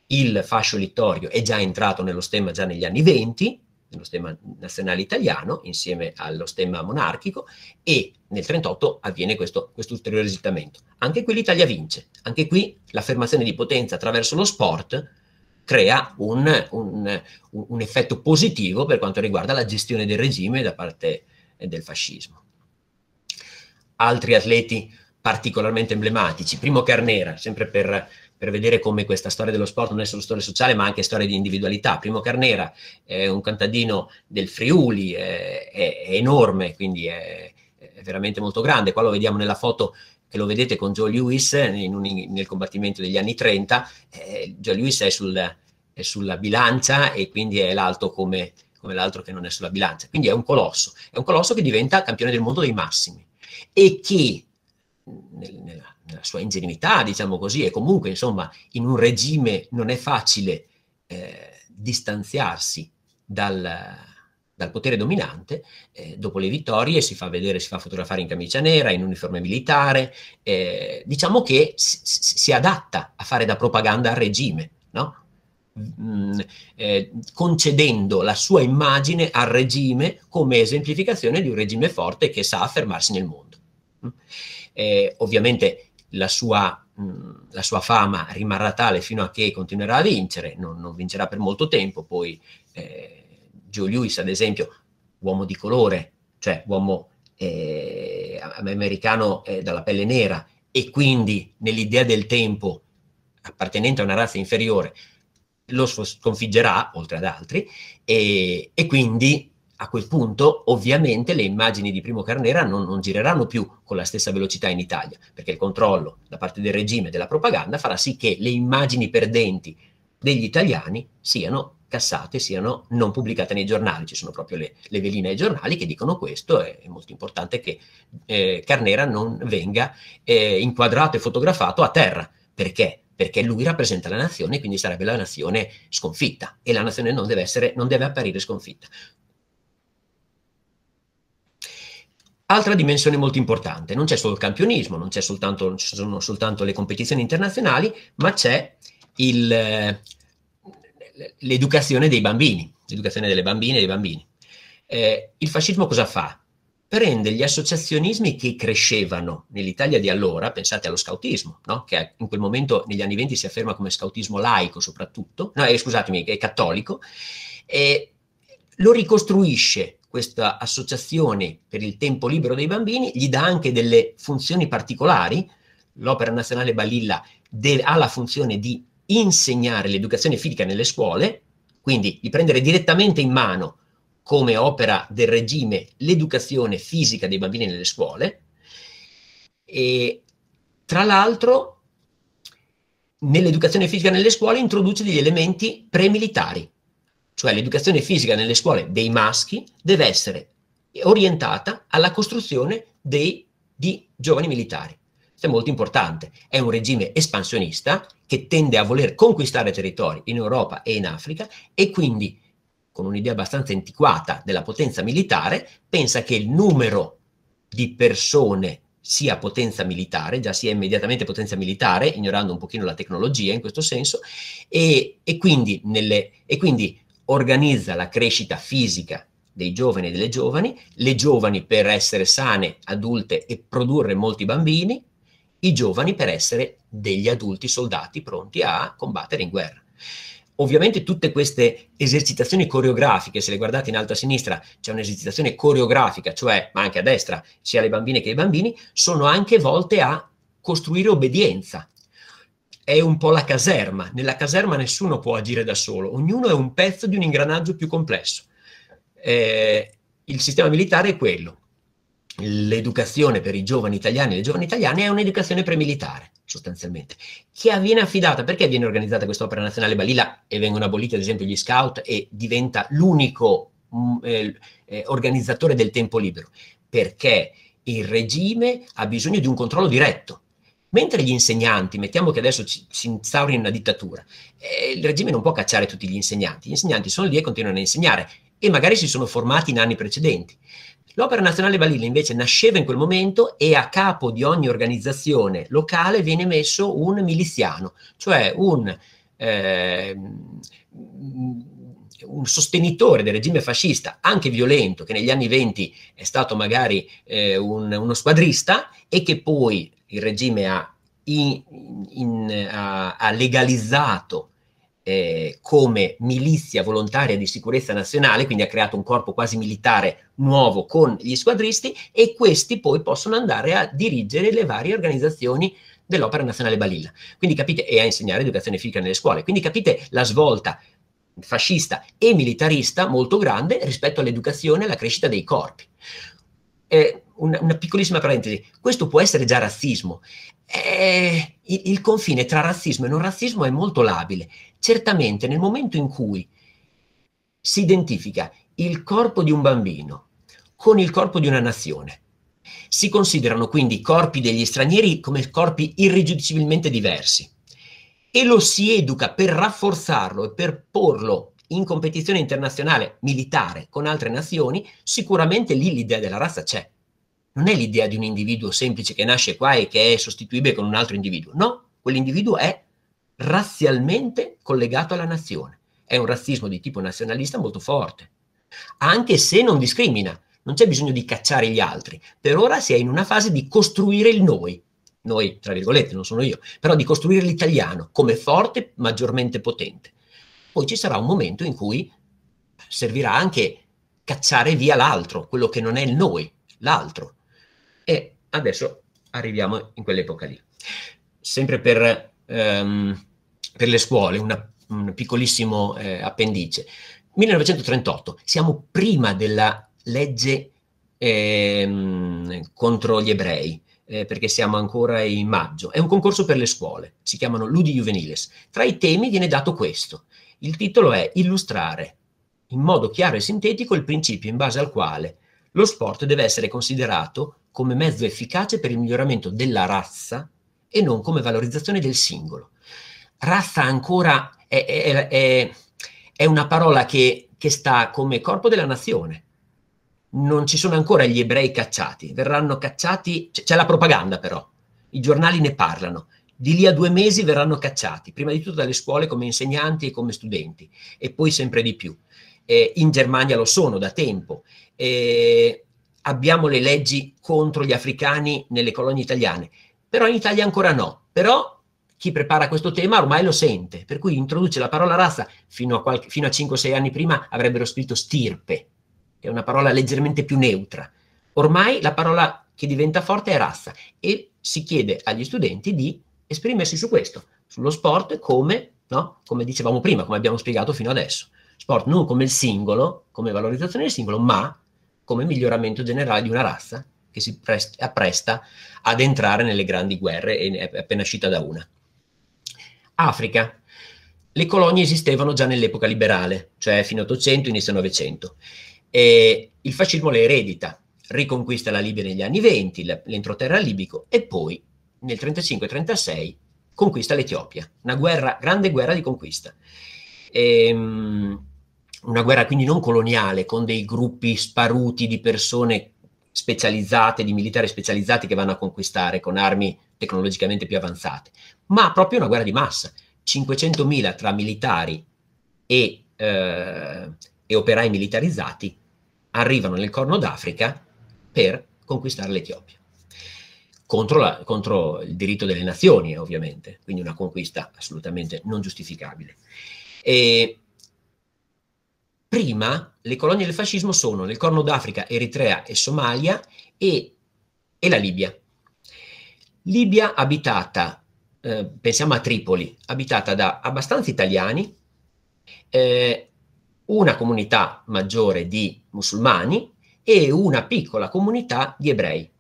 Il fascio littorio è già entrato nello stemma già negli anni 20, lo stemma nazionale italiano insieme allo stemma monarchico e nel 38 avviene questo, questo ulteriore esitamento. Anche qui l'Italia vince, anche qui l'affermazione di potenza attraverso lo sport crea un, un, un effetto positivo per quanto riguarda la gestione del regime da parte del fascismo. Altri atleti particolarmente emblematici, primo Carnera, sempre per per vedere come questa storia dello sport non è solo storia sociale, ma anche storia di individualità. Primo Carnera è un contadino del Friuli, è, è, è enorme, quindi è, è, veramente molto grande. Qua lo vediamo nella foto che lo vedete con Joe Lewis un, nel combattimento degli anni 30. Eh, Joe Lewis è, sul, sulla bilancia e quindi è l'alto come, come l'altro che non è sulla bilancia. Quindi è un colosso, è un colosso che diventa campione del mondo dei massimi e chi nella sua ingenuità, diciamo così, e comunque insomma in un regime non è facile eh, distanziarsi dal, dal, potere dominante, eh, dopo le vittorie si fa vedere, si fa fotografare in camicia nera, in uniforme militare, eh, diciamo che si, si, adatta a fare da propaganda al regime, no? Mm, eh, concedendo la sua immagine al regime come esemplificazione di un regime forte che sa affermarsi nel mondo. Mm? Eh, ovviamente la sua, mh, mm, la sua, fama rimarrà tale fino a che continuerà a vincere, non, non vincerà per molto tempo, poi eh, Joe Lewis ad esempio, uomo di colore, cioè uomo eh, americano eh, dalla pelle nera e quindi nell'idea del tempo appartenente a una razza inferiore, lo sconfiggerà, oltre ad altri, e, e quindi a quel punto ovviamente le immagini di Primo Carnera non, non, gireranno più con la stessa velocità in Italia, perché il controllo da parte del regime e della propaganda farà sì che le immagini perdenti degli italiani siano cassate, siano non pubblicate nei giornali. Ci sono proprio le, le veline ai giornali che dicono questo, è, è molto importante che eh, Carnera non venga eh, inquadrato e fotografato a terra. Perché? perché lui rappresenta la nazione, quindi sarebbe la nazione sconfitta e la nazione non deve, essere, non deve apparire sconfitta. Altra dimensione molto importante, non c'è solo il campionismo, non, soltanto, non ci sono soltanto le competizioni internazionali, ma c'è il, eh, l'educazione dei bambini, l'educazione delle bambine e dei bambini. Eh, il fascismo cosa fa? Prende gli associazionismi che crescevano nell'Italia di allora, pensate allo scautismo, no? che in quel momento negli anni venti si afferma come scautismo laico soprattutto, no, eh, scusatemi, è cattolico, e lo ricostruisce questa associazione per il tempo libero dei bambini gli dà anche delle funzioni particolari. L'Opera Nazionale Balilla de- ha la funzione di insegnare l'educazione fisica nelle scuole, quindi di prendere direttamente in mano come opera del regime l'educazione fisica dei bambini nelle scuole. E tra l'altro, nell'educazione fisica nelle scuole introduce degli elementi premilitari cioè l'educazione fisica nelle scuole dei maschi, deve essere orientata alla costruzione dei, di giovani militari. Questo è molto importante. È un regime espansionista che tende a voler conquistare territori in Europa e in Africa e quindi, con un'idea abbastanza antiquata della potenza militare, pensa che il numero di persone sia potenza militare, già sia immediatamente potenza militare, ignorando un pochino la tecnologia in questo senso, e, e quindi, nelle, e quindi organizza la crescita fisica dei giovani e delle giovani, le giovani per essere sane, adulte e produrre molti bambini, i giovani per essere degli adulti soldati pronti a combattere in guerra. Ovviamente tutte queste esercitazioni coreografiche, se le guardate in alto a sinistra c'è un'esercitazione coreografica, cioè, ma anche a destra, sia le bambine che i bambini, sono anche volte a costruire obbedienza è un po' la caserma. Nella caserma nessuno può agire da solo, ognuno è un pezzo di un ingranaggio più complesso. Eh, il sistema militare è quello. L'educazione per i giovani italiani e le giovani italiane è un'educazione premilitare, sostanzialmente, che viene affidata, perché viene organizzata questa opera nazionale Balila e vengono aboliti ad esempio gli scout e diventa l'unico mm, eh, eh, organizzatore del tempo libero? Perché il regime ha bisogno di un controllo diretto Mentre gli insegnanti, mettiamo che adesso ci, si instauri una dittatura, eh, il regime non può cacciare tutti gli insegnanti, gli insegnanti sono lì e continuano a insegnare e magari si sono formati in anni precedenti. L'Opera Nazionale Balilla invece nasceva in quel momento e a capo di ogni organizzazione locale viene messo un miliziano, cioè un, eh, un sostenitore del regime fascista, anche violento, che negli anni venti è stato magari eh, un, uno squadrista e che poi il regime ha, in, in, ha, ha legalizzato eh, come milizia volontaria di sicurezza nazionale, quindi ha creato un corpo quasi militare nuovo con gli squadristi e questi poi possono andare a dirigere le varie organizzazioni dell'Opera Nazionale Balilla. Quindi capite, e a insegnare educazione fisica nelle scuole. Quindi capite la svolta fascista e militarista molto grande rispetto all'educazione e alla crescita dei corpi. Eh, una, una piccolissima parentesi, questo può essere già razzismo. Eh, il, il confine tra razzismo e non razzismo è molto labile. Certamente nel momento in cui si identifica il corpo di un bambino con il corpo di una nazione, si considerano quindi i corpi degli stranieri come corpi irriducibilmente diversi e lo si educa per rafforzarlo e per porlo in competizione internazionale militare con altre nazioni, sicuramente lì l'idea della razza c'è non è l'idea di un individuo semplice che nasce qua e che è sostituibile con un altro individuo, no, quell'individuo è razzialmente collegato alla nazione, è un razzismo di tipo nazionalista molto forte, anche se non discrimina, non c'è bisogno di cacciare gli altri, per ora si è in una fase di costruire il noi, noi tra virgolette non sono io, però di costruire l'italiano come forte, maggiormente potente. Poi ci sarà un momento in cui servirà anche cacciare via l'altro, quello che non è il noi, l'altro. E adesso arriviamo in quell'epoca lì. Sempre per, ehm, per le scuole, una, un piccolissimo eh, appendice. 1938, siamo prima della legge ehm, contro gli ebrei, eh, perché siamo ancora in maggio. È un concorso per le scuole, si chiamano Ludi Juveniles. Tra i temi viene dato questo. Il titolo è Illustrare in modo chiaro e sintetico il principio in base al quale lo sport deve essere considerato come mezzo efficace per il miglioramento della razza e non come valorizzazione del singolo. Razza ancora è, è, è, è una parola che, che sta come corpo della nazione. Non ci sono ancora gli ebrei cacciati, verranno cacciati, c'è la propaganda però, i giornali ne parlano, di lì a due mesi verranno cacciati, prima di tutto dalle scuole come insegnanti e come studenti, e poi sempre di più eh, in Germania lo sono da tempo. Eh, abbiamo le leggi contro gli africani nelle colonie italiane, però in Italia ancora no. Però chi prepara questo tema ormai lo sente, per cui introduce la parola razza, fino a, a 5-6 anni prima avrebbero scritto stirpe, che è una parola leggermente più neutra. Ormai la parola che diventa forte è razza e si chiede agli studenti di esprimersi su questo, sullo sport come, no? come dicevamo prima, come abbiamo spiegato fino adesso. Sport non come il singolo, come valorizzazione del singolo, ma come miglioramento generale di una razza che si prest- appresta ad entrare nelle grandi guerre e è appena uscita da una. Africa. Le colonie esistevano già nell'epoca liberale, cioè fino all'Ottocento, inizio Novecento. E il fascismo le eredita, riconquista la Libia negli anni 20, l'entroterra libico, e poi nel 35-36 conquista l'Etiopia, una guerra, grande guerra di conquista ehm, una guerra quindi non coloniale, con dei gruppi sparuti di persone specializzate, di militari specializzati che vanno a conquistare con armi tecnologicamente più avanzate, ma proprio una guerra di massa. 500.000 tra militari e, eh, e operai militarizzati arrivano nel Corno d'Africa per conquistare l'Etiopia. Contro, la, contro, il diritto delle nazioni, ovviamente, quindi una conquista assolutamente non giustificabile. E prima le colonie del fascismo sono nel Corno d'Africa, Eritrea e Somalia e, e la Libia. Libia abitata, eh, pensiamo a Tripoli, abitata da abbastanza italiani, eh, una comunità maggiore di musulmani e una piccola comunità di ebrei.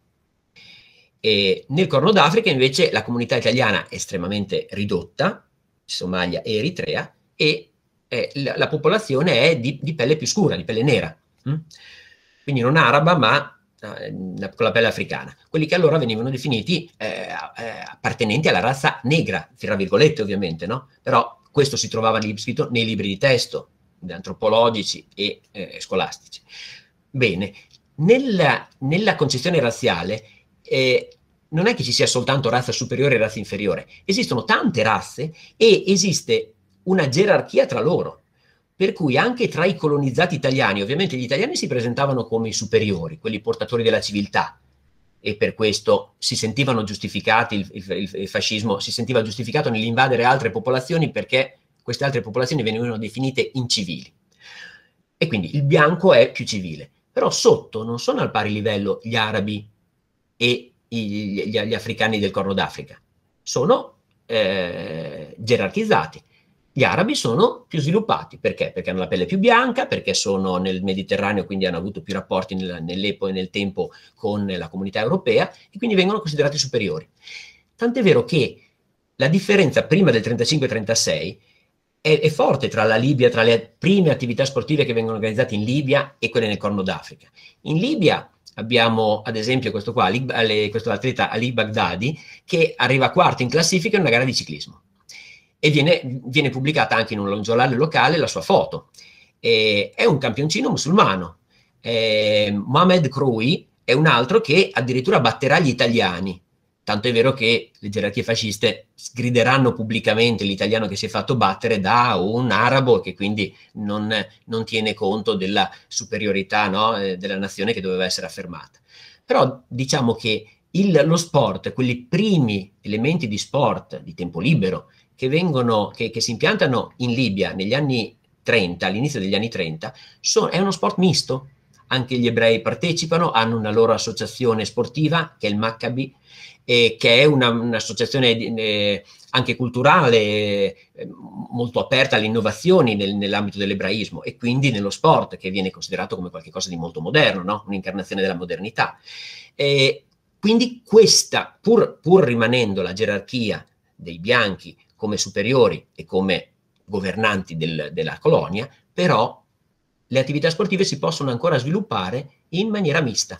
E nel Corno d'Africa invece la comunità italiana è estremamente ridotta, Somalia e Eritrea, e eh, la, popolazione è di, di, pelle più scura, di pelle nera, mh? Mm? quindi non araba ma eh, con la pelle africana, quelli che allora venivano definiti eh, eh, appartenenti alla razza negra, tra virgolette ovviamente, no? però questo si trovava lì scritto nei libri di testo antropologici e eh, scolastici. Bene, nella, nella concezione razziale eh, non è che ci sia soltanto razza superiore e razza inferiore, esistono tante razze e esiste una gerarchia tra loro. Per cui anche tra i colonizzati italiani, ovviamente gli italiani si presentavano come i superiori, quelli portatori della civiltà, e per questo si sentivano giustificati, il, il, il fascismo si sentiva giustificato nell'invadere altre popolazioni perché queste altre popolazioni venivano definite incivili. E quindi il bianco è più civile. Però sotto non sono al pari livello gli arabi e gli, gli, gli africani del Corno d'Africa, sono eh, gerarchizzati. Gli arabi sono più sviluppati, perché? Perché hanno la pelle più bianca, perché sono nel Mediterraneo, quindi hanno avuto più rapporti nel, nell'epoca e nel tempo con la comunità europea e quindi vengono considerati superiori. Tant'è vero che la differenza prima del 35-36 è, è, forte tra la Libia, tra le prime attività sportive che vengono organizzate in Libia e quelle nel Corno d'Africa. In Libia abbiamo ad esempio questo qua, eh, questo atleta Ali Baghdadi, che arriva quarto in classifica in una gara di ciclismo e viene, viene pubblicata anche in un giornale locale la sua foto. E, è un campioncino musulmano. Eh, Mohamed Croui è un altro che addirittura batterà gli italiani. Tanto è vero che le gerarchie fasciste sgrideranno pubblicamente l'italiano che si è fatto battere da un arabo che quindi non, non tiene conto della superiorità no, eh, della nazione che doveva essere affermata. Però diciamo che il, lo sport, quegli primi elementi di sport, di tempo libero, che, vengono, che, che si impiantano in Libia negli anni 30, all'inizio degli anni 30, sono, è uno sport misto. Anche gli ebrei partecipano, hanno una loro associazione sportiva, che è il Maccabi, eh, che è una, un'associazione eh, anche culturale eh, molto aperta alle innovazioni nel, nell'ambito dell'ebraismo e quindi nello sport, che viene considerato come qualcosa di molto moderno, no? un'incarnazione della modernità. quindi questa, pur, pur rimanendo la gerarchia dei bianchi come superiori e come governanti del, della colonia, però le attività sportive si possono ancora sviluppare in maniera mista.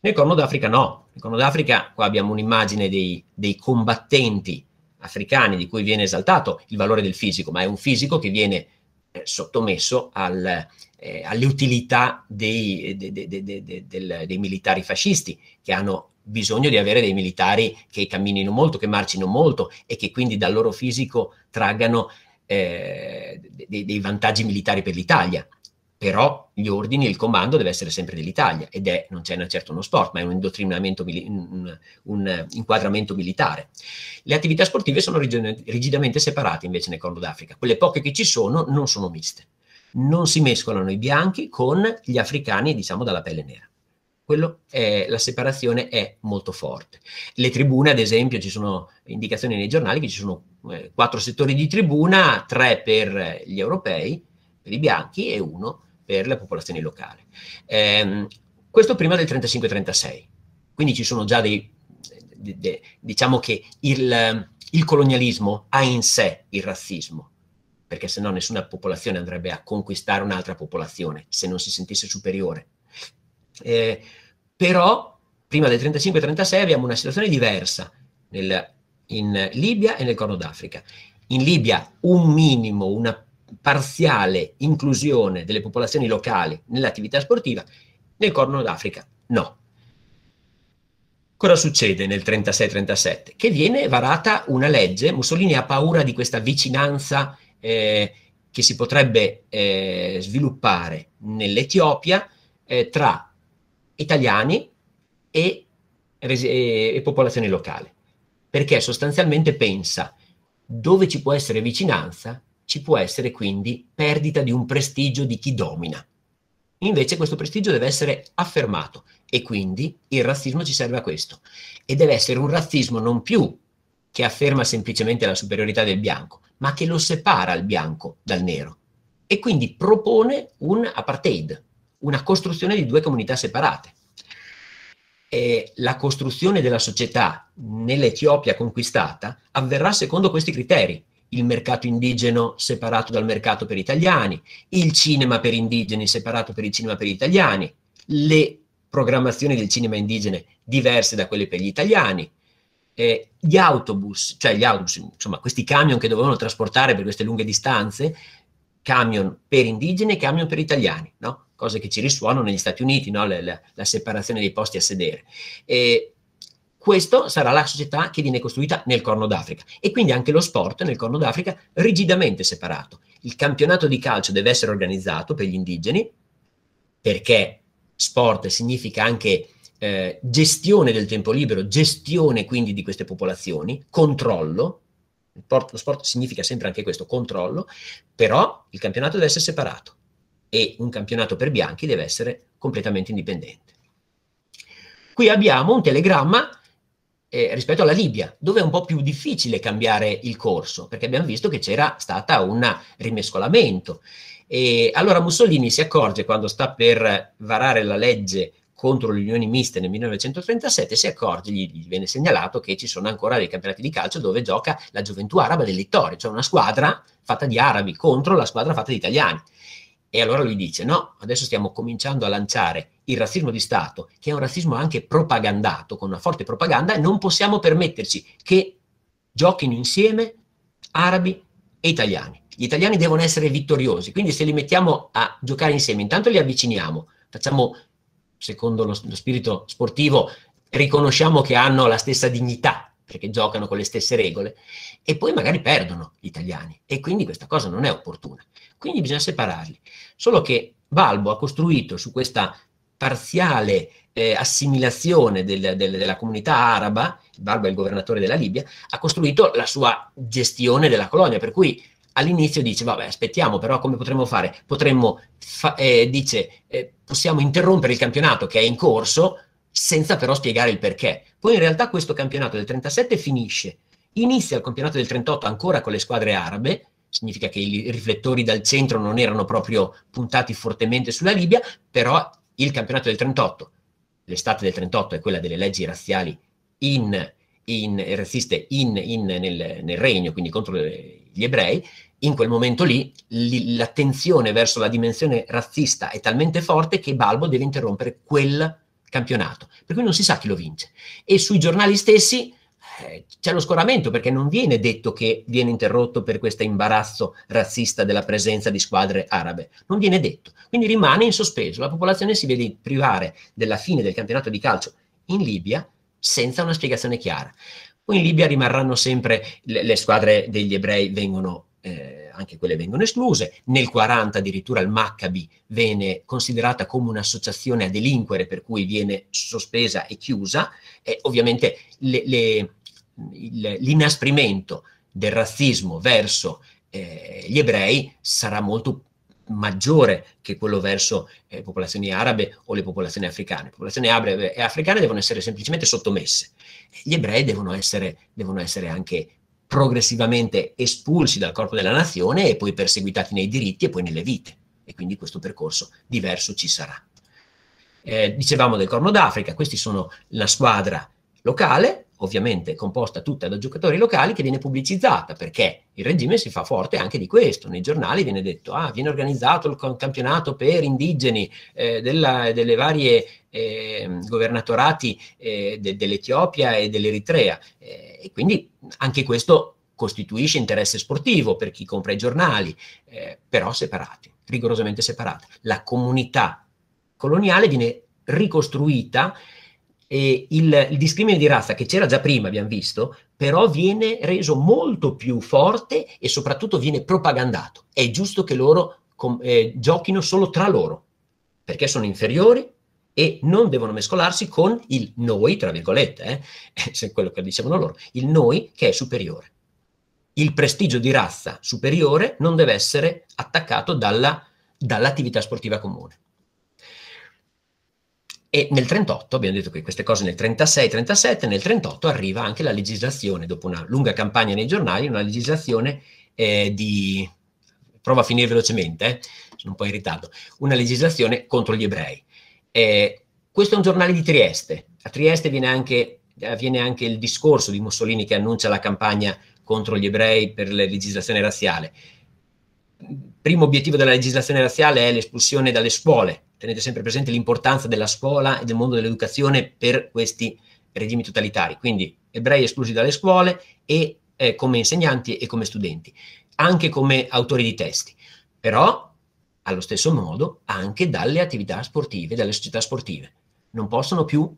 Nel Corno d'Africa no, nel Corno d'Africa qua abbiamo un'immagine dei, dei combattenti africani di cui viene esaltato il valore del fisico, ma è un fisico che viene eh, sottomesso al, eh, alle utilità dei, de, de, de, dei militari fascisti che hanno bisogno di avere dei militari che camminino molto, che marcino molto e che quindi dal loro fisico traggano eh, dei, dei vantaggi militari per l'Italia però gli ordini e il comando deve essere sempre dell'Italia ed è, non c'è certo uno sport, ma è un indottrinamento, un, un, inquadramento militare. Le attività sportive sono rigidamente separate invece nel Corno d'Africa, quelle poche che ci sono non sono miste, non si mescolano i bianchi con gli africani, diciamo, dalla pelle nera quello è, la separazione è molto forte. Le tribune, ad esempio, ci sono indicazioni nei giornali che ci sono eh, quattro settori di tribuna, tre per gli europei, per i bianchi e uno per le popolazioni locali. Eh, questo prima del 35-36, quindi ci sono già dei... De, de, diciamo che il, il colonialismo ha in sé il razzismo, perché se no nessuna popolazione andrebbe a conquistare un'altra popolazione se non si sentisse superiore eh, però prima del 35-36 abbiamo una situazione diversa nel, in Libia e nel Corno d'Africa. In Libia un minimo, una parziale inclusione delle popolazioni locali nell'attività sportiva, nel Corno d'Africa no. Cosa succede nel 36-37? Che viene varata una legge, Mussolini ha paura di questa vicinanza eh, che si potrebbe eh, sviluppare nell'Etiopia eh, tra italiani e, e, e popolazione locale, perché sostanzialmente pensa dove ci può essere vicinanza, ci può essere quindi perdita di un prestigio di chi domina. Invece questo prestigio deve essere affermato e quindi il razzismo ci serve a questo. E deve essere un razzismo non più che afferma semplicemente la superiorità del bianco, ma che lo separa il bianco dal nero e quindi propone un apartheid, una costruzione di due comunità separate. E la costruzione della società nell'Etiopia conquistata avverrà secondo questi criteri. Il mercato indigeno separato dal mercato per italiani, il cinema per indigeni separato per il cinema per italiani, le programmazioni del cinema indigene diverse da quelle per gli italiani, eh, gli autobus, cioè gli autobus, insomma questi camion che dovevano trasportare per queste lunghe distanze, camion per indigeni e camion per italiani, no? cose che ci risuonano negli Stati Uniti, no? la, la, la, separazione dei posti a sedere. E questa sarà la società che viene costruita nel Corno d'Africa e quindi anche lo sport nel Corno d'Africa rigidamente separato. Il campionato di calcio deve essere organizzato per gli indigeni perché sport significa anche eh, gestione del tempo libero, gestione quindi di queste popolazioni, controllo, sport, lo sport significa sempre anche questo, controllo, però il campionato deve essere separato e un campionato per bianchi deve essere completamente indipendente. Qui abbiamo un telegramma eh, rispetto alla Libia, dove è un po' più difficile cambiare il corso, perché abbiamo visto che c'era stato un rimescolamento. E allora Mussolini si accorge quando sta per varare la legge contro le unioni miste nel 1937 si accorge, gli, gli, viene segnalato che ci sono ancora dei campionati di calcio dove gioca la gioventù araba del Littorio, cioè una squadra fatta di arabi contro la squadra fatta di italiani. E allora lui dice: No, adesso stiamo cominciando a lanciare il razzismo di Stato, che è un razzismo anche propagandato, con una forte propaganda, e non possiamo permetterci che giochino insieme arabi e italiani. Gli italiani devono essere vittoriosi, quindi se li mettiamo a giocare insieme, intanto li avviciniamo, facciamo secondo lo, lo spirito sportivo, riconosciamo che hanno la stessa dignità perché giocano con le stesse regole, e poi magari perdono gli italiani. E quindi questa cosa non è opportuna. Quindi bisogna separarli. Solo che Balbo ha costruito su questa parziale eh, assimilazione del, del, della comunità araba, Balbo è il governatore della Libia, ha costruito la sua gestione della colonia, per cui all'inizio dice, vabbè, aspettiamo, però come potremmo fare? Potremmo, fa- eh, dice, eh, possiamo interrompere il campionato che è in corso senza però spiegare il perché. Poi in realtà questo campionato del 37 finisce, inizia il campionato del 38 ancora con le squadre arabe, significa che i riflettori dal centro non erano proprio puntati fortemente sulla Libia, però il campionato del 38, l'estate del 38 è quella delle leggi razziali in, in, razziste in, in, nel, nel regno, quindi contro gli ebrei, in quel momento lì l'attenzione verso la dimensione razzista è talmente forte che Balbo deve interrompere quel campionato, per cui non si sa chi lo vince. E sui giornali stessi eh, c'è lo scoramento perché non viene detto che viene interrotto per questo imbarazzo razzista della presenza di squadre arabe, non viene detto. Quindi rimane in sospeso, la popolazione si vede privare della fine del campionato di calcio in Libia senza una spiegazione chiara. Poi in Libia rimarranno sempre le, le squadre degli ebrei vengono eh, anche quelle vengono escluse. Nel 40 addirittura il Maccabi viene considerata come un'associazione a delinquere per cui viene sospesa e chiusa e ovviamente le, le, il, l'inasprimento del razzismo verso eh, gli ebrei sarà molto maggiore che quello verso le eh, popolazioni arabe o le popolazioni africane. Le popolazioni arabe e africane devono essere semplicemente sottomesse. Gli ebrei devono essere, devono essere anche progressivamente espulsi dal corpo della nazione e poi perseguitati nei diritti e poi nelle vite. E quindi questo percorso diverso ci sarà. Eh, dicevamo del Corno d'Africa, questi sono la squadra locale, ovviamente composta tutta da giocatori locali, che viene pubblicizzata perché il regime si fa forte anche di questo. Nei giornali viene detto: ah, viene organizzato il campionato per indigeni eh, della, delle varie eh, governatorati eh, de, dell'Etiopia e dell'Eritrea. Eh, e quindi anche questo costituisce interesse sportivo per chi compra i giornali, eh, però separati, rigorosamente separati. La comunità coloniale viene ricostruita eh, il, il, discrimine di razza che c'era già prima, abbiamo visto, però viene reso molto più forte e soprattutto viene propagandato. È giusto che loro com- eh, giochino solo tra loro, perché sono inferiori e non devono mescolarsi con il noi, tra virgolette, eh, quello che dicevano loro, il noi che è superiore. Il prestigio di razza superiore non deve essere attaccato dalla, dall'attività sportiva comune. E nel 38, abbiamo detto che queste cose nel 36, 37, nel 38 arriva anche la legislazione, dopo una lunga campagna nei giornali, una legislazione eh, di... provo a finire velocemente, eh, sono un po' in ritardo, una legislazione contro gli ebrei. Eh, questo è un giornale di Trieste, a Trieste viene anche, avviene anche il discorso di Mussolini che annuncia la campagna contro gli ebrei per la legislazione razziale. Il primo obiettivo della legislazione razziale è l'espulsione dalle scuole tenete sempre presente l'importanza della scuola e del mondo dell'educazione per questi regimi totalitari, quindi ebrei esclusi dalle scuole e eh, come insegnanti e come studenti, anche come autori di testi, però allo stesso modo anche dalle attività sportive, dalle società sportive. Non possono più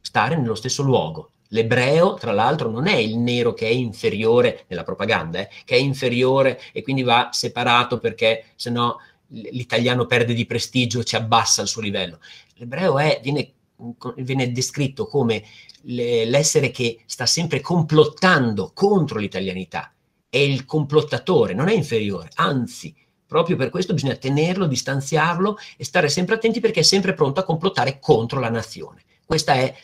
stare nello stesso luogo. L'ebreo, tra l'altro, non è il nero che è inferiore nella propaganda, eh, che è inferiore e quindi va separato perché sennò no l'italiano perde di prestigio, ci abbassa il suo livello. L'ebreo è, viene, viene descritto come l'essere che sta sempre complottando contro l'italianità, è il complottatore, non è inferiore, anzi, proprio per questo bisogna tenerlo, distanziarlo e stare sempre attenti perché è sempre pronto a complottare contro la nazione. Questa è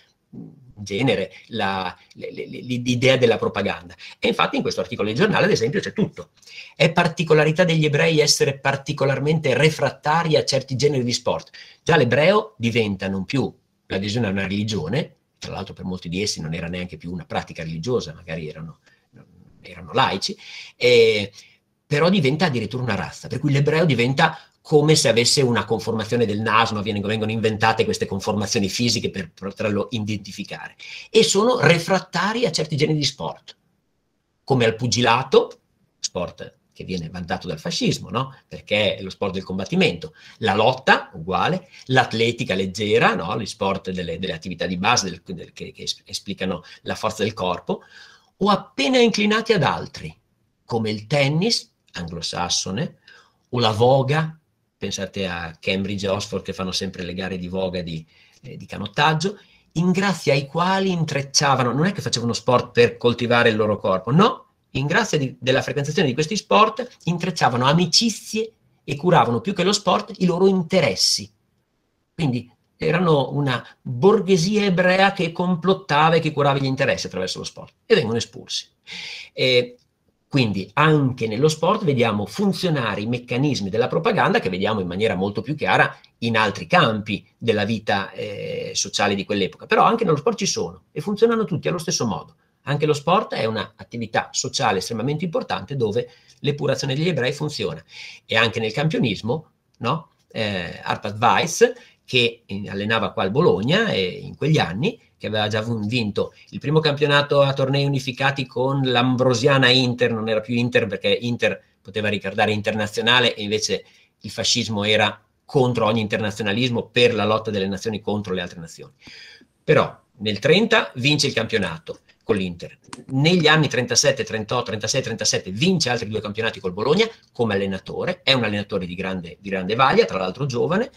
genere, la, l'idea della propaganda. E infatti in questo articolo del giornale, ad esempio, c'è tutto. È particolarità degli ebrei essere particolarmente refrattari a certi generi di sport. Già l'ebreo diventa non più l'adesione a una religione, tra l'altro per molti di essi non era neanche più una pratica religiosa, magari erano, erano laici, e, eh, però diventa addirittura una razza, per cui l'ebreo diventa come se avesse una conformazione del naso, no? vengono, vengono, inventate queste conformazioni fisiche per poterlo identificare, e sono refrattari a certi generi di sport, come al pugilato, sport che viene vantato dal fascismo, no? perché è lo sport del combattimento, la lotta, uguale, l'atletica leggera, no? gli sport delle, delle, attività di base del, del, che, che esplicano la forza del corpo, o appena inclinati ad altri, come il tennis anglosassone, o la voga pensate a Cambridge e Oxford che fanno sempre le gare di voga di, eh, di canottaggio, in grazia ai quali intrecciavano, non è che facevano sport per coltivare il loro corpo, no, in grazia di, della frequentazione di questi sport intrecciavano amicizie e curavano più che lo sport i loro interessi. Quindi erano una borghesia ebrea che complottava e che curava gli interessi attraverso lo sport e vengono espulsi. E quindi anche nello sport vediamo funzionare i meccanismi della propaganda che vediamo in maniera molto più chiara in altri campi della vita eh, sociale di quell'epoca. Però anche nello sport ci sono e funzionano tutti allo stesso modo. Anche lo sport è un'attività sociale estremamente importante dove l'epurazione degli ebrei funziona. E anche nel campionismo, no? eh, Arpad Weiss, che allenava qua al Bologna eh, in quegli anni, che aveva già vinto il primo campionato a tornei unificati con l'Ambrosiana Inter, non era più Inter perché Inter poteva ricordare internazionale e invece il fascismo era contro ogni internazionalismo per la lotta delle nazioni contro le altre nazioni. Però nel 30 vince il campionato con l'Inter. Negli anni 37, 38, 36, 37 vince altri due campionati col Bologna come allenatore, è un allenatore di grande, di grande vaglia, tra l'altro giovane,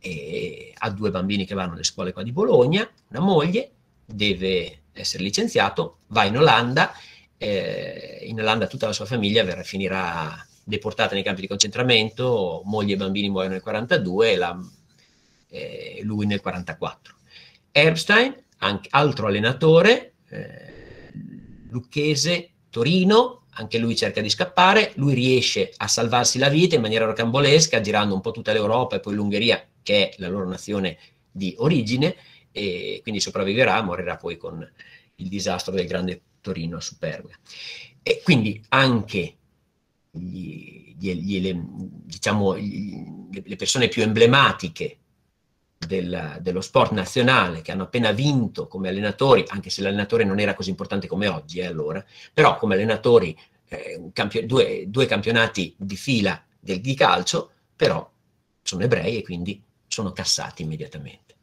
e ha due bambini che vanno alle scuole qua di Bologna, una moglie, deve essere licenziato, va in Olanda, eh, in Olanda tutta la sua famiglia verrà, finirà deportata nei campi di concentramento, moglie e bambini muoiono nel 42 e la, eh, lui nel 44. Erbstein, anche, altro allenatore, eh, lucchese, Torino, anche lui cerca di scappare, lui riesce a salvarsi la vita in maniera rocambolesca, girando un po' tutta l'Europa e poi l'Ungheria, che è la loro nazione di origine, e quindi sopravviverà, morirà poi con il disastro del grande Torino a Superga. E quindi anche gli, gli, gli, diciamo, le persone più emblematiche del, dello sport nazionale che hanno appena vinto come allenatori, anche se l'allenatore non era così importante come oggi, eh, allora, però come allenatori eh, campio, due, due, campionati di fila del, di calcio, però sono ebrei e quindi sono cassati immediatamente.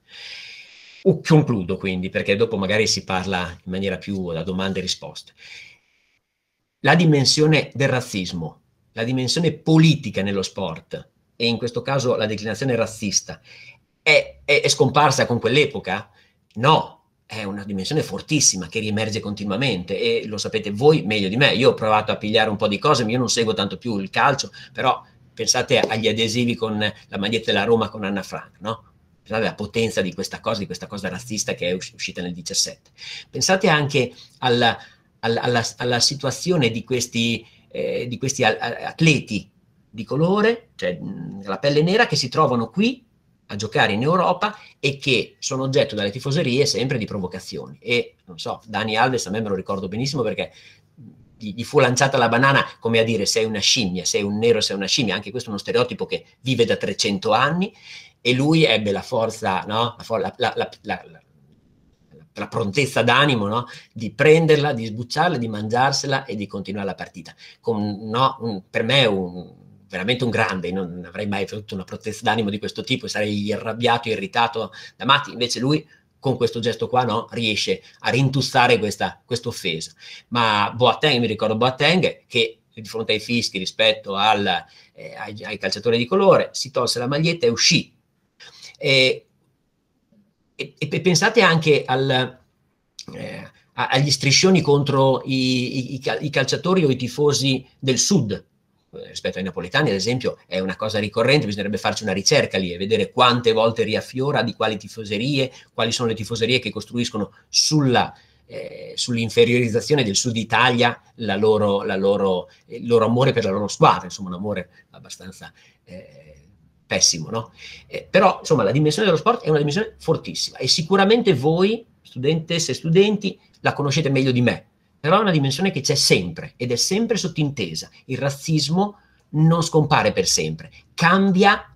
O concludo quindi, perché dopo magari si parla in maniera più da domande e risposte. La dimensione del razzismo, la dimensione politica nello sport, e in questo caso la declinazione razzista, è, è, è scomparsa con quell'epoca? No, è una dimensione fortissima che riemerge continuamente e lo sapete voi meglio di me. Io ho provato a pigliare un po' di cose, io non seguo tanto più il calcio, però pensate agli adesivi con la maglietta della Roma con Anna Frank, no? Pensate alla potenza di questa cosa, di questa cosa razzista che è uscita nel 17. Pensate anche alla, alla, alla, alla situazione di questi, eh, di questi atleti di colore, cioè la pelle nera, che si trovano qui a giocare in Europa e che sono oggetto dalle tifoserie sempre di provocazioni. E non so, Dani Alves a me me lo ricordo benissimo perché gli, gli, fu lanciata la banana come a dire sei una scimmia, sei un nero, sei una scimmia, anche questo è uno stereotipo che vive da 300 anni e lui ebbe la forza, no? la, la, la, la, prontezza d'animo no? di prenderla, di sbucciarla, di mangiarsela e di continuare la partita. Con, no? un, per me è un veramente un grande, non avrei mai avuto una prontezza d'animo di questo tipo, sarei arrabbiato, irritato da matti, invece lui con questo gesto qua no, riesce a rintussare questa offesa. Ma Boateng, mi ricordo Boateng, che di fronte ai fischi rispetto al, eh, ai, ai, calciatori di colore, si tolse la maglietta e uscì. E, e, e pensate anche al, eh, agli striscioni contro i, i, i calciatori o i tifosi del sud, rispetto ai napoletani, ad esempio, è una cosa ricorrente, bisognerebbe farci una ricerca lì e vedere quante volte riaffiora, di quali tifoserie, quali sono le tifoserie che costruiscono sulla, eh, sull'inferiorizzazione del sud Italia la loro, la loro, eh, il loro amore per la loro squadra, insomma un amore abbastanza eh, pessimo. No? Eh, però insomma la dimensione dello sport è una dimensione fortissima e sicuramente voi, studentesse e studenti, la conoscete meglio di me, però è una dimensione che c'è sempre ed è sempre sottintesa. Il razzismo non scompare per sempre, cambia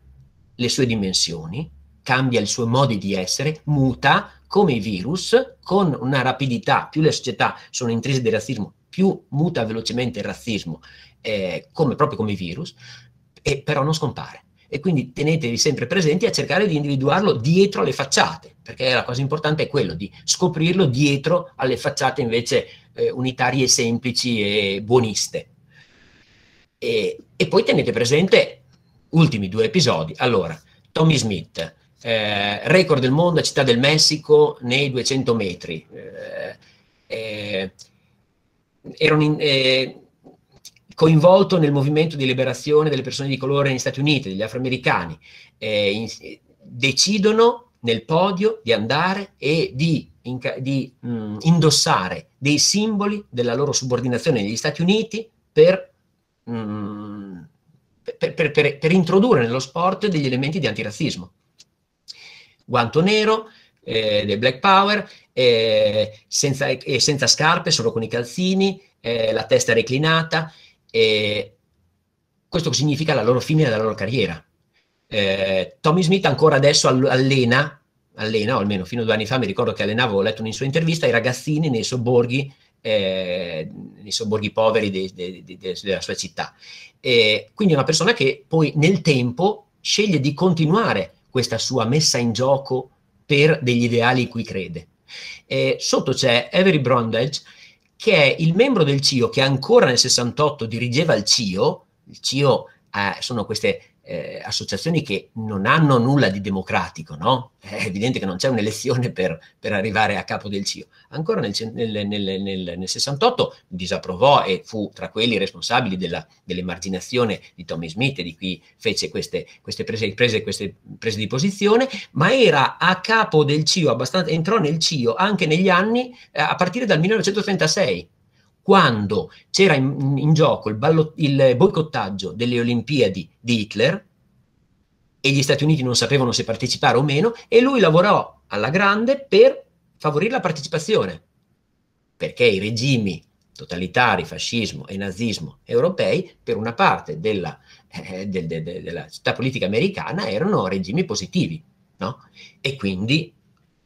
le sue dimensioni, cambia i suoi modi di essere, muta come i virus, con una rapidità, più le società sono intrise del razzismo, più muta velocemente il razzismo, eh, come, proprio come i virus, e però non scompare. E quindi tenetevi sempre presenti a cercare di individuarlo dietro alle facciate, perché la cosa importante è quello di scoprirlo dietro alle facciate invece eh, unitarie semplici e buoniste. E, e, poi tenete presente ultimi due episodi. Allora, Tommy Smith, eh, record del mondo a Città del Messico nei 200 metri. Eh, eh in, eh, coinvolto nel movimento di liberazione delle persone di colore negli Stati Uniti, degli afroamericani. Eh, in, decidono nel podio di andare e di di mh, mm, indossare dei simboli della loro subordinazione negli Stati Uniti per, mh, mm, per, per, per introdurre nello sport degli elementi di antirazzismo. Guanto nero, eh, del Black Power, eh, senza, eh, senza, scarpe, solo con i calzini, eh, la testa reclinata. questo significa la loro fine della loro carriera. Eh, Tommy Smith ancora adesso allena allena, o almeno fino a due anni fa mi ricordo che allenavo, ho letto in sua intervista, i ragazzini nei sobborghi, eh, nei sobborghi poveri de, de, de, della sua città. Eh, quindi è una persona che poi nel tempo sceglie di continuare questa sua messa in gioco per degli ideali in cui crede. Eh, sotto c'è Avery Brundage, che è il membro del CIO che ancora nel 68 dirigeva il CIO, il CIO eh, sono queste eh, associazioni che non hanno nulla di democratico, no? È evidente che non c'è un'elezione per, per arrivare a capo del CIO. Ancora nel, nel, nel, nel, nel 68 disapprovò e fu tra quelli responsabili della, dell'emarginazione di Tommy Smith, di cui fece queste, queste, prese, prese, queste prese di posizione, ma era a capo del CIO, abbastanza, entrò nel CIO anche negli anni, eh, a partire dal 1936 quando c'era in, in gioco il, ballot- il boicottaggio delle Olimpiadi di Hitler e gli Stati Uniti non sapevano se partecipare o meno e lui lavorò alla grande per favorire la partecipazione perché i regimi totalitari, fascismo e nazismo europei, per una parte della, eh, del, de, de, della città politica americana, erano regimi positivi, no? E quindi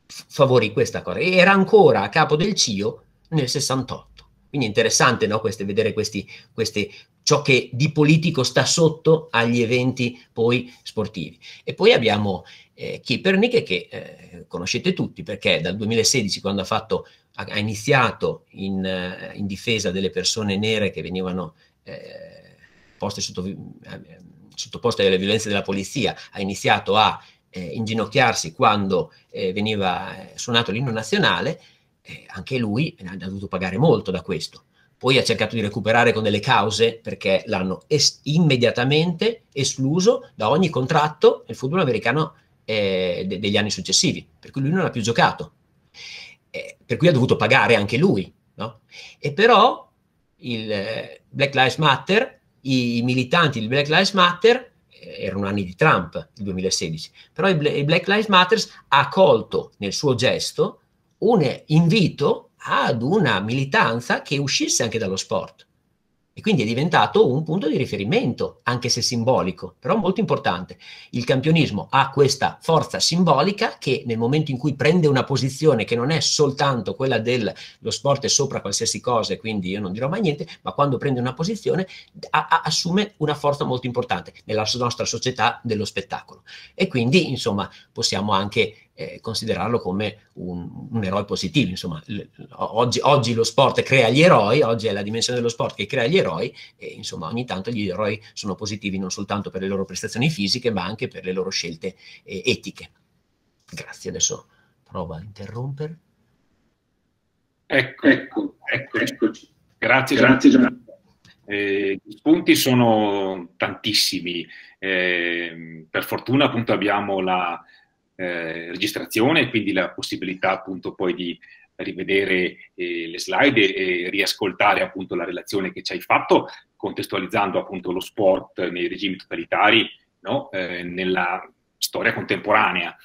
favorì questa cosa. Era ancora a capo del CIO nel 68. Quindi è interessante no, queste, vedere questi, queste, ciò che di politico sta sotto agli eventi poi sportivi. E poi abbiamo eh, Kiepernick che eh, conoscete tutti perché dal 2016 quando ha, fatto, ha, iniziato in, eh, in, difesa delle persone nere che venivano eh, poste sotto, eh, sottoposte alle violenze della polizia, ha iniziato a eh, inginocchiarsi quando veniva suonato l'inno nazionale, eh, anche lui ha dovuto pagare molto da questo. Poi ha cercato di recuperare con delle cause perché l'hanno es- immediatamente escluso da ogni contratto nel football americano eh, de- degli anni successivi, per cui lui non ha più giocato. Eh, per cui ha dovuto pagare anche lui. No? E però il eh, Black Lives Matter, i, i militanti di Black Lives Matter eh, erano anni di Trump, il 2016, però il, Black Lives Matter ha colto nel suo gesto un invito ad una militanza che uscisse anche dallo sport. E quindi è diventato un punto di riferimento, anche se simbolico, però molto importante. Il campionismo ha questa forza simbolica che nel momento in cui prende una posizione che non è soltanto quella del sport è sopra qualsiasi cosa, quindi io non dirò mai niente, ma quando prende una posizione a, a, assume una forza molto importante nella nostra società dello spettacolo. E quindi, insomma, possiamo anche eh, considerarlo come un, un, eroe positivo. Insomma, l- oggi, oggi, lo sport crea gli eroi, oggi è la dimensione dello sport che crea gli eroi e insomma ogni tanto gli eroi sono positivi non soltanto per le loro prestazioni fisiche ma anche per le loro scelte eh, etiche. Grazie, adesso provo a interrompere. Ecco, ecco, ecco, eccoci. Grazie, grazie Gianni. Eh, gli spunti sono tantissimi, eh, per fortuna appunto abbiamo la, eh, registrazione, quindi la possibilità appunto poi di rivedere eh, le slide e, e, riascoltare appunto la relazione che ci hai fatto, contestualizzando appunto lo sport nei regimi totalitari no? eh, nella storia contemporanea.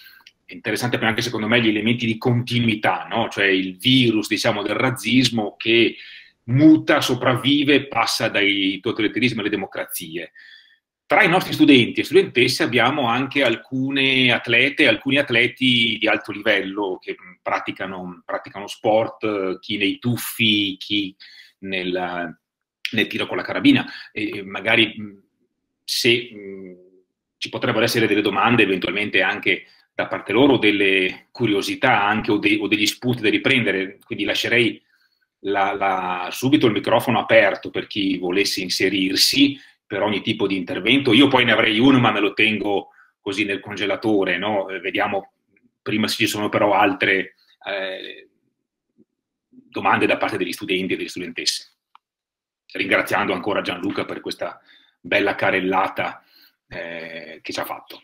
È interessante anche secondo me gli elementi di continuità, no? cioè il virus diciamo, del razzismo che muta, sopravvive, passa dai totalitarismi alle democrazie. Tra i nostri studenti e studentesse abbiamo anche alcune atlete, alcuni atleti di alto livello che praticano, praticano sport, eh, chi nei tuffi, chi nel, nel tiro con la carabina. E magari se mh, ci potrebbero essere delle domande, eventualmente anche da parte loro, delle curiosità anche, o, de- o degli spunti da riprendere, quindi lascerei la, la, subito il microfono aperto per chi volesse inserirsi per ogni tipo di intervento. Io poi ne avrei uno, ma me lo tengo così nel congelatore, no? Eh, vediamo prima se ci sono però altre eh, domande da parte degli studenti e delle studentesse. Ringraziando ancora Gianluca per questa bella carellata eh, che ci ha fatto.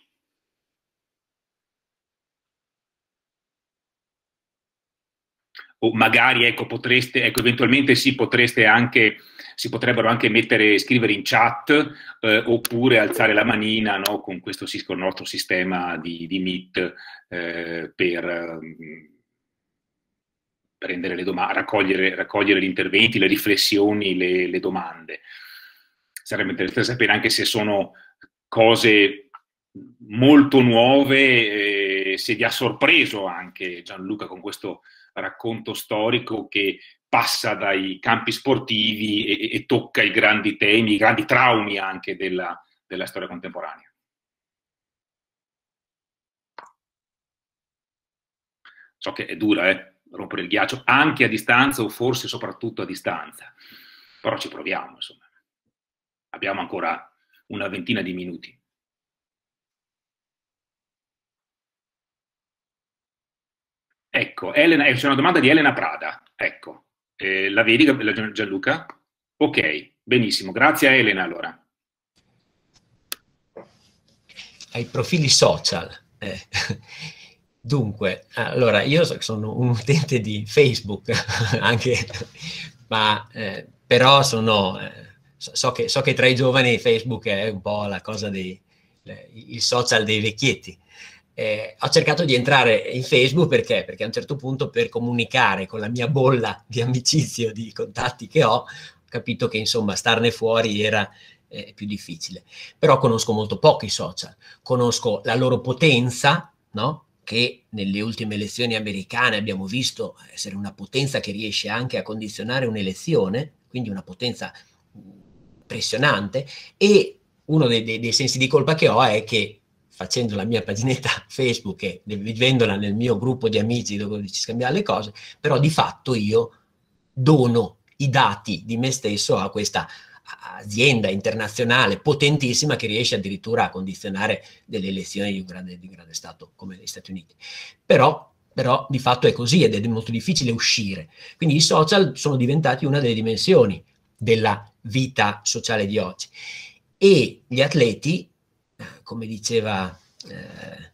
o magari ecco, potreste, ecco, eventualmente sì, potreste anche, si potrebbero anche mettere, scrivere in chat eh, oppure alzare la manina no, con questo con il nostro sistema di, di Meet eh, per mm, prendere le domande, raccogliere, raccogliere, gli interventi, le riflessioni, le, le domande. Sarebbe interessante sapere anche se sono cose molto nuove, eh, se vi ha sorpreso anche Gianluca con questo racconto storico che passa dai campi sportivi e, e tocca i grandi temi, i grandi traumi anche della, della storia contemporanea. So che è dura, eh, rompere il ghiaccio, anche a distanza o forse soprattutto a distanza, però ci proviamo, insomma. Abbiamo ancora una ventina di minuti. Ecco, Elena, c'è una domanda di Elena Prada. Ecco, eh, la vedi Gianluca? Ok, benissimo. Grazie a Elena allora. Ai profili social. Eh. Dunque, allora, io sono un utente di Facebook, anche, ma eh, però sono, eh, so che, so, che, tra i giovani Facebook è un po' la cosa dei, il social dei vecchietti eh, ho cercato di entrare in Facebook perché? Perché a un certo punto per comunicare con la mia bolla di amicizie o di contatti che ho, ho capito che insomma starne fuori era eh, più difficile. Però conosco molto pochi social, conosco la loro potenza, no? che nelle ultime elezioni americane abbiamo visto essere una potenza che riesce anche a condizionare un'elezione, quindi una potenza mm, impressionante, e uno dei, dei, dei sensi di colpa che ho è che facendo la mia paginetta Facebook e vivendola nel mio gruppo di amici dove ci scambiamo le cose, però di fatto io dono i dati di me stesso a questa azienda internazionale potentissima che riesce addirittura a condizionare delle elezioni di un grande, di un grande Stato come gli Stati Uniti. Però, però di fatto è così ed è molto difficile uscire. Quindi i social sono diventati una delle dimensioni della vita sociale di oggi e gli atleti come diceva eh,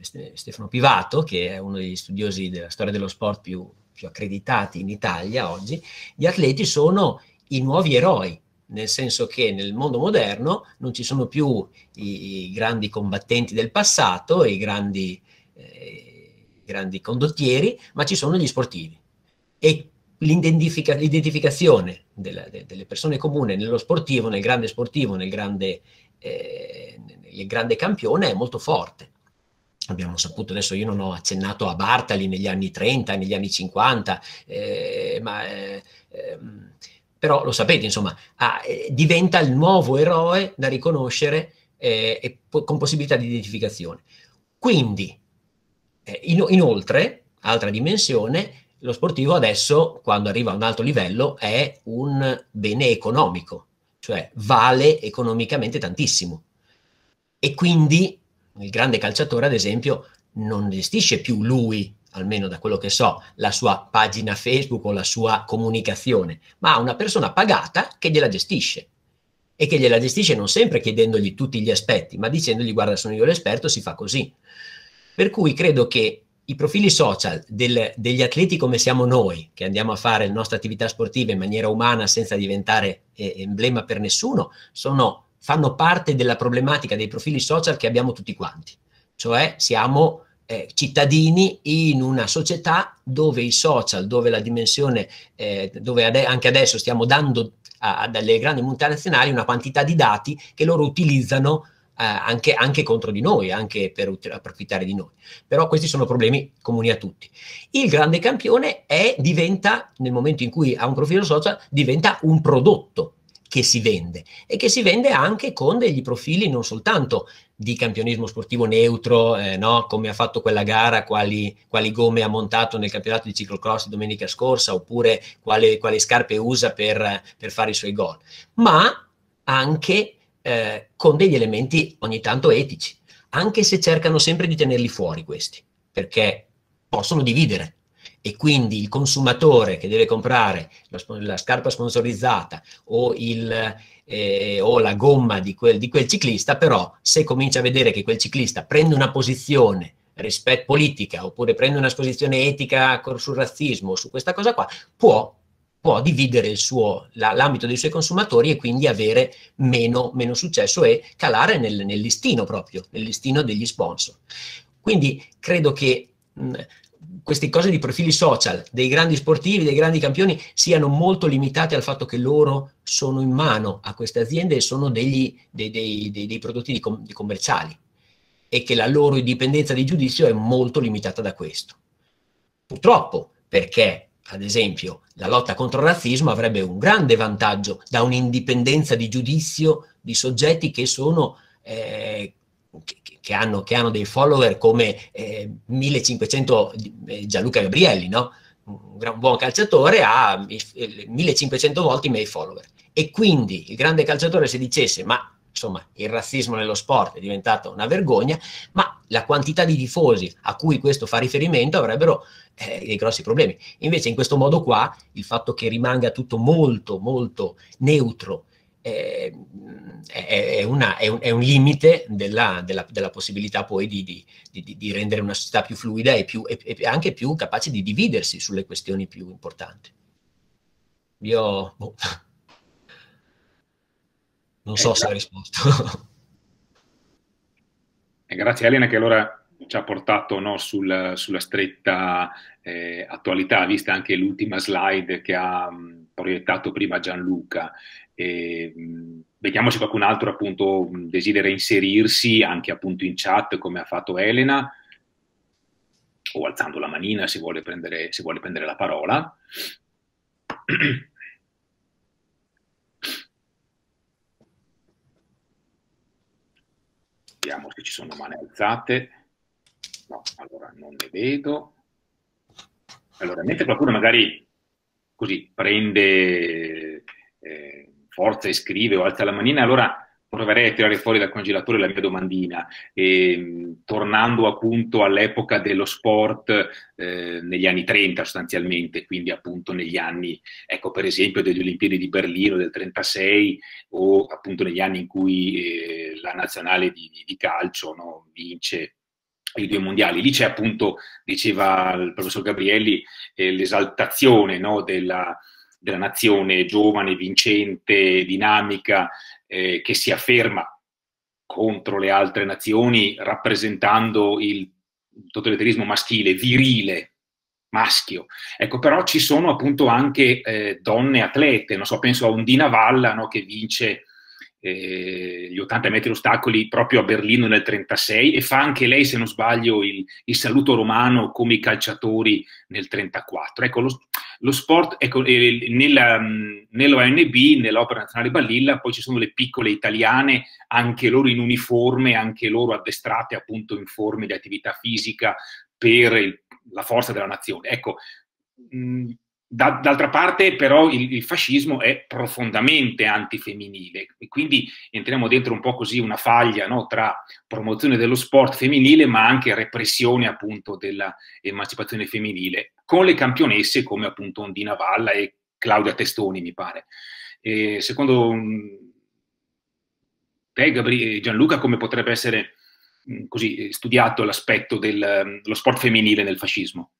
eh, Stefano Pivato, che è uno degli studiosi della storia dello sport più, più accreditati in Italia oggi, gli atleti sono i nuovi eroi, nel senso che nel mondo moderno non ci sono più i, i grandi combattenti del passato, i grandi, eh, grandi, condottieri, ma ci sono gli sportivi. E l'identifica, l'identificazione della, de, delle persone comune nello sportivo, nel grande sportivo, nel grande, eh, il grande campione è molto forte. Abbiamo saputo, adesso io non ho accennato a Bartali negli anni 30, negli anni 50, eh, ma, eh, ehm, però lo sapete, insomma, ah, eh, diventa il nuovo eroe da riconoscere eh, e po- con possibilità di identificazione. Quindi, eh, in- inoltre, altra dimensione, lo sportivo adesso, quando arriva a un alto livello, è un bene economico, cioè vale economicamente tantissimo e quindi il grande calciatore, ad esempio, non gestisce più lui, almeno da quello che so, la sua pagina Facebook o la sua comunicazione, ma ha una persona pagata che gliela gestisce e che gliela gestisce non sempre chiedendogli tutti gli aspetti, ma dicendogli guarda sono io l'esperto, si fa così. Per cui credo che i profili social del, degli atleti come siamo noi, che andiamo a fare la nostra attività sportiva in maniera umana senza diventare eh, emblema per nessuno, sono fanno parte della problematica dei profili social che abbiamo tutti quanti, cioè siamo eh, cittadini in una società dove i social, dove la dimensione, eh, dove ade- anche adesso stiamo dando alle grandi multinazionali una quantità di dati che loro utilizzano eh, anche, anche, contro di noi, anche per ut- approfittare di noi. Però questi sono problemi comuni a tutti. Il grande campione è, diventa, nel momento in cui ha un profilo social, diventa un prodotto che si vende e che si vende anche con degli profili non soltanto di campionismo sportivo neutro, eh, no? come ha fatto quella gara, quali, quali, gomme ha montato nel campionato di ciclocross domenica scorsa, oppure quale, quali scarpe usa per, per, fare i suoi gol, ma anche eh, con degli elementi ogni tanto etici, anche se cercano sempre di tenerli fuori questi, perché possono dividere, e quindi il consumatore che deve comprare la, la scarpa sponsorizzata o, il, eh, o la gomma di quel, di quel, ciclista, però se comincia a vedere che quel ciclista prende una posizione rispetto politica oppure prende una posizione etica sul razzismo, su questa cosa qua, può, può dividere suo, la, l'ambito dei suoi consumatori e quindi avere meno, meno successo e calare nel, nel listino proprio, nel listino degli sponsor. Quindi credo che mh, queste cose di profili social dei grandi sportivi, dei grandi campioni siano molto limitate al fatto che loro sono in mano a queste aziende e sono degli, dei, dei, dei, dei, prodotti di, com- di commerciali e che la loro indipendenza di giudizio è molto limitata da questo. Purtroppo, perché ad esempio la lotta contro il razzismo avrebbe un grande vantaggio da un'indipendenza di giudizio di soggetti che sono... Eh, che hanno, che hanno dei follower come eh, 1500 eh, Gianluca Gabrielli, no? un, buon calciatore ha 1500 volte i miei follower. E quindi il grande calciatore se dicesse ma insomma il razzismo nello sport è diventato una vergogna, ma la quantità di tifosi a cui questo fa riferimento avrebbero eh, dei grossi problemi. Invece in questo modo qua il fatto che rimanga tutto molto molto neutro è, è, una, è, un, è un, limite della, della, della possibilità poi di, di, di, di, rendere una società più fluida e, più, e, e, anche più capace di dividersi sulle questioni più importanti. Io boh, non so eh, se ho risposto. Eh, grazie Elena che allora ci ha portato no, sul, sulla stretta eh, attualità, vista anche l'ultima slide che ha proiettato prima Gianluca. Ehm, vediamo se qualcun altro appunto desidera inserirsi anche appunto in chat come ha fatto Elena o alzando la manina se vuole prendere, se vuole prendere la parola. Vediamo se ci sono mani alzate. No, allora non ne vedo. Allora, mentre qualcuno magari così prende eh, forza e scrive o alza la manina, allora proverei a tirare fuori dal congelatore la mia domandina. E, ehm, tornando appunto all'epoca dello sport eh, negli anni 30 sostanzialmente, quindi appunto negli anni, ecco per esempio delle Olimpiadi di Berlino del 36 o appunto negli anni in cui eh, la nazionale di, di, di calcio no, vince i due mondiali. Lì c'è appunto, diceva il professor Gabrielli, eh, l'esaltazione no, della della nazione giovane, vincente, dinamica, eh, che si afferma contro le altre nazioni rappresentando il totalitarismo maschile, virile, maschio. Ecco, però ci sono appunto anche eh, donne atlete, non so, penso a Undina Valla no, che vince eh, gli 80 metri ostacoli proprio a Berlino nel 1936 e fa anche lei, se non sbaglio, il, il saluto romano come i calciatori nel 1934. Ecco, lo, lo sport, ecco, eh, nella, nell'ONB, nell'Opera Nazionale Balilla, poi ci sono le piccole italiane, anche loro in uniforme, anche loro addestrate appunto in forme di attività fisica per il, la forza della nazione. Ecco, mh, da, d'altra parte però il, il, fascismo è profondamente antifemminile e quindi entriamo dentro un po' così una faglia no? tra promozione dello sport femminile ma anche repressione appunto dell'emancipazione femminile con le campionesse come appunto Ondina Valla e Claudia Testoni mi pare. E secondo mm, te Gabri- eh, Gianluca come potrebbe essere mm, così, eh, studiato l'aspetto dello mm, sport femminile nel fascismo?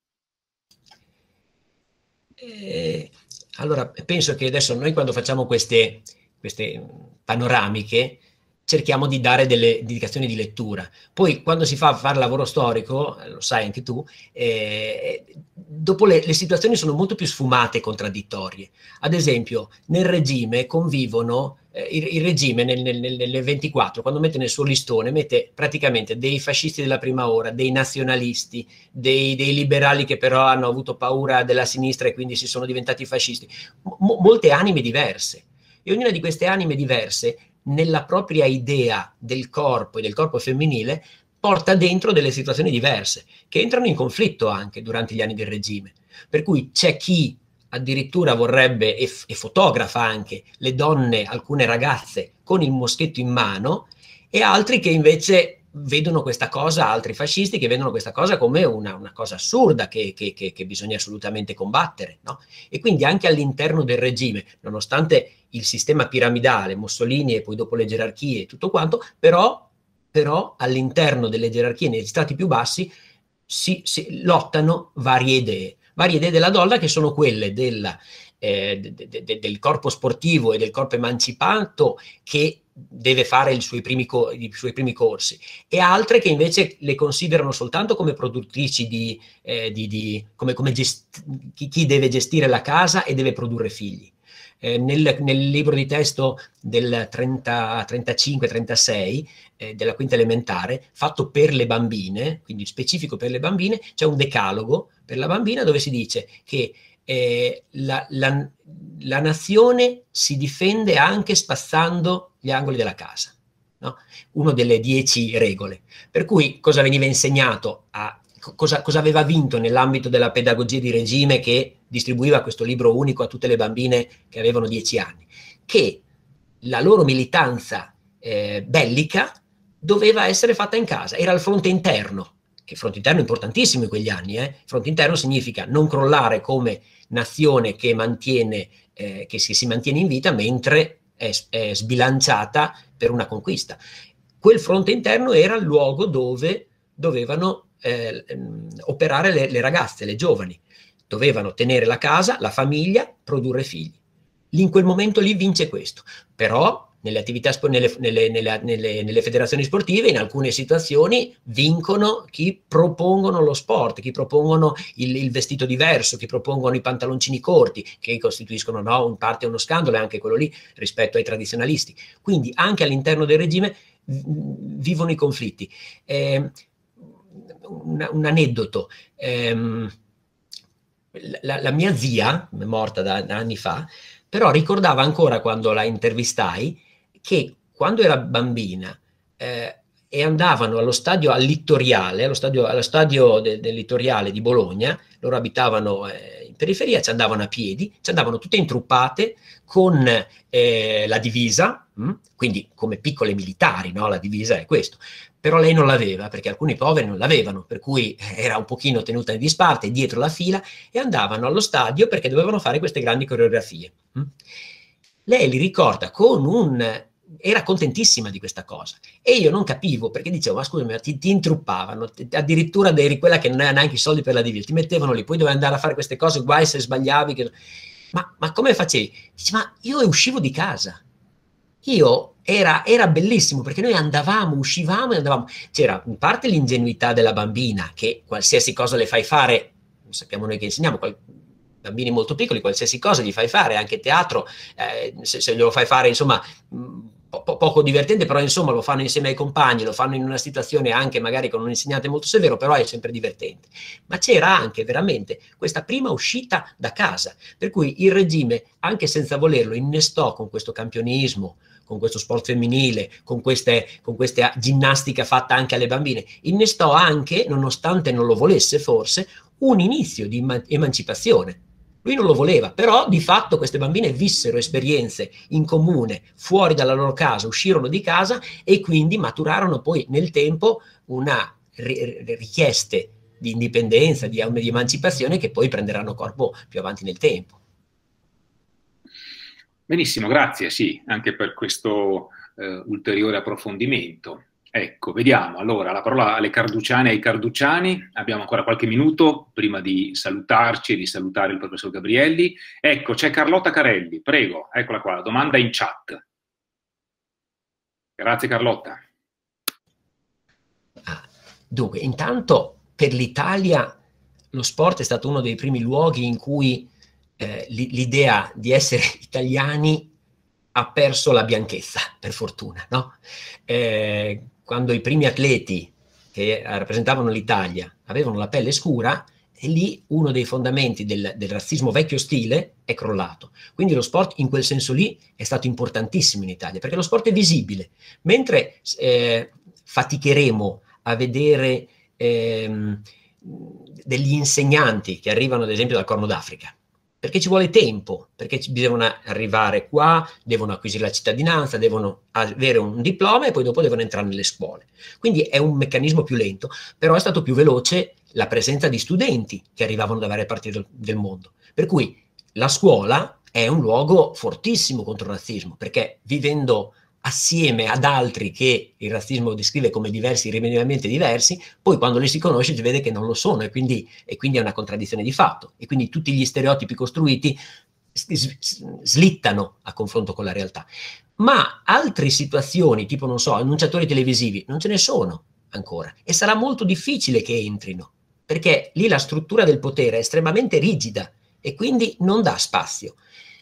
allora, penso che adesso noi quando facciamo queste, queste panoramiche, cerchiamo di dare delle indicazioni di lettura. Poi quando si fa fare lavoro storico, eh, lo sai anche tu, eh, dopo le, le, situazioni sono molto più sfumate e contraddittorie. Ad esempio, nel regime convivono, eh, il, il, regime nel, nel, nel 24, quando mette nel suo listone, mette praticamente dei fascisti della prima ora, dei nazionalisti, dei, dei liberali che però hanno avuto paura della sinistra e quindi si sono diventati fascisti, M- molte anime diverse. E ognuna di queste anime diverse nella propria idea del corpo e del corpo femminile porta dentro delle situazioni diverse, che entrano in conflitto anche durante gli anni del regime. Per cui c'è chi addirittura vorrebbe, e, f- e fotografa anche, le donne, alcune ragazze, con il moschetto in mano, e altri che invece vedono questa cosa, altri fascisti che vedono questa cosa come una, una cosa assurda che, che, che, che, bisogna assolutamente combattere. No? E quindi anche all'interno del regime, nonostante il sistema piramidale, Mussolini e poi dopo le gerarchie e tutto quanto, però, però all'interno delle gerarchie negli stati più bassi si, si lottano varie idee. Varie idee della donna che sono quelle della, eh, de, de, de, del corpo sportivo e del corpo emancipato che deve fare i suoi, primi, i suoi, primi corsi e altre che invece le considerano soltanto come produttrici di, eh, di, di come, come gest- chi deve gestire la casa e deve produrre figli. Eh, nel, nel, libro di testo del 35-36 eh, della quinta elementare, fatto per le bambine, quindi specifico per le bambine, c'è un decalogo per la bambina dove si dice che eh, la, la, la nazione si difende anche spazzando gli angoli della casa. No? Una delle dieci regole. Per cui cosa veniva insegnato a Cosa, cosa, aveva vinto nell'ambito della pedagogia di regime che distribuiva questo libro unico a tutte le bambine che avevano dieci anni, che la loro militanza eh, bellica doveva essere fatta in casa, era il fronte interno, che fronte interno è importantissimo in quegli anni, eh? fronte interno significa non crollare come nazione che, mantiene, eh, che si, si mantiene in vita mentre è, è sbilanciata per una conquista. Quel fronte interno era il luogo dove dovevano eh, operare le, le, ragazze, le giovani. Dovevano tenere la casa, la famiglia, produrre figli. in quel momento lì vince questo. Però nelle, attività, nelle, nelle, nelle, federazioni sportive in alcune situazioni vincono chi propongono lo sport, chi propongono il, il vestito diverso, chi propongono i pantaloncini corti, che costituiscono no, in parte uno scandalo, anche quello lì rispetto ai tradizionalisti. Quindi anche all'interno del regime vivono i conflitti. Eh, un, un, aneddoto. Eh, la, la, mia zia, morta da, da anni fa, però ricordava ancora quando la intervistai che quando era bambina eh, e andavano allo stadio al Littoriale, allo stadio, allo stadio de, del Littoriale di Bologna, loro abitavano eh, in periferia, ci andavano a piedi, ci andavano tutte intruppate con eh, la divisa, mh? Mm? quindi come piccole militari, no? la divisa è questo, però lei non l'aveva perché alcuni poveri non l'avevano, per cui era un pochino tenuta in disparte, dietro la fila, e andavano allo stadio perché dovevano fare queste grandi coreografie. Mh? Mm? Lei li ricorda con un era contentissima di questa cosa e io non capivo perché dicevo ma scusami ti, ti intruppavano ti, addirittura eri quella che non aveva neanche i soldi per la divisa ti mettevano lì poi dovevi andare a fare queste cose guai se sbagliavi che... ma, ma, come facevi? Dice, ma io uscivo di casa io era, era, bellissimo perché noi andavamo, uscivamo e andavamo. C'era in parte l'ingenuità della bambina che qualsiasi cosa le fai fare, lo sappiamo noi che insegniamo, qual- bambini molto piccoli, qualsiasi cosa gli fai fare, anche teatro, eh, se, se glielo fai fare, insomma, mh, po- poco divertente, però insomma lo fanno insieme ai compagni, lo fanno in una situazione anche magari con un insegnante molto severo, però è sempre divertente. Ma c'era anche veramente questa prima uscita da casa, per cui il regime, anche senza volerlo, innestò con questo campionismo, con questo sport femminile, con, queste, con questa ginnastica fatta anche alle bambine, innestò anche, nonostante non lo volesse forse, un inizio di emancipazione lui non lo voleva, però di fatto queste bambine vissero esperienze in comune fuori dalla loro casa, uscirono di casa e quindi maturarono poi nel tempo una ri- richieste di indipendenza, di, di emancipazione che poi prenderanno corpo più avanti nel tempo. Benissimo, grazie, sì, anche per questo eh, ulteriore approfondimento. Ecco, vediamo. Allora, la parola alle carduciane e ai carduciani. Abbiamo ancora qualche minuto prima di salutarci e di salutare il professor Gabrielli. Ecco, c'è Carlotta Carelli, prego, eccola qua, domanda in chat. Grazie Carlotta. Ah, dunque, intanto per l'Italia lo sport è stato uno dei primi luoghi in cui eh, l'idea di essere italiani ha perso la bianchezza, per fortuna, no? Eh, quando i primi atleti che eh, rappresentavano l'Italia avevano la pelle scura, e lì uno dei fondamenti del, del, razzismo vecchio stile è crollato. Quindi lo sport in quel senso lì è stato importantissimo in Italia, perché lo sport è visibile. Mentre eh, faticheremo a vedere ehm, degli insegnanti che arrivano ad esempio dal Corno d'Africa, perché ci vuole tempo, perché ci, devono arrivare qua, devono acquisire la cittadinanza, devono avere un diploma e poi dopo devono entrare nelle scuole. Quindi è un meccanismo più lento, però è stato più veloce la presenza di studenti che arrivavano da varie parti del, del mondo. Per cui la scuola è un luogo fortissimo contro il razzismo, perché vivendo assieme ad altri che il razzismo descrive come diversi, remediamente diversi, poi quando li si conosce si vede che non lo sono e quindi, e quindi è una contraddizione di fatto. E quindi tutti gli stereotipi costruiti slittano a confronto con la realtà. Ma altre situazioni, tipo, non so, annunciatori televisivi, non ce ne sono ancora e sarà molto difficile che entrino, perché lì la struttura del potere è estremamente rigida e quindi non dà spazio.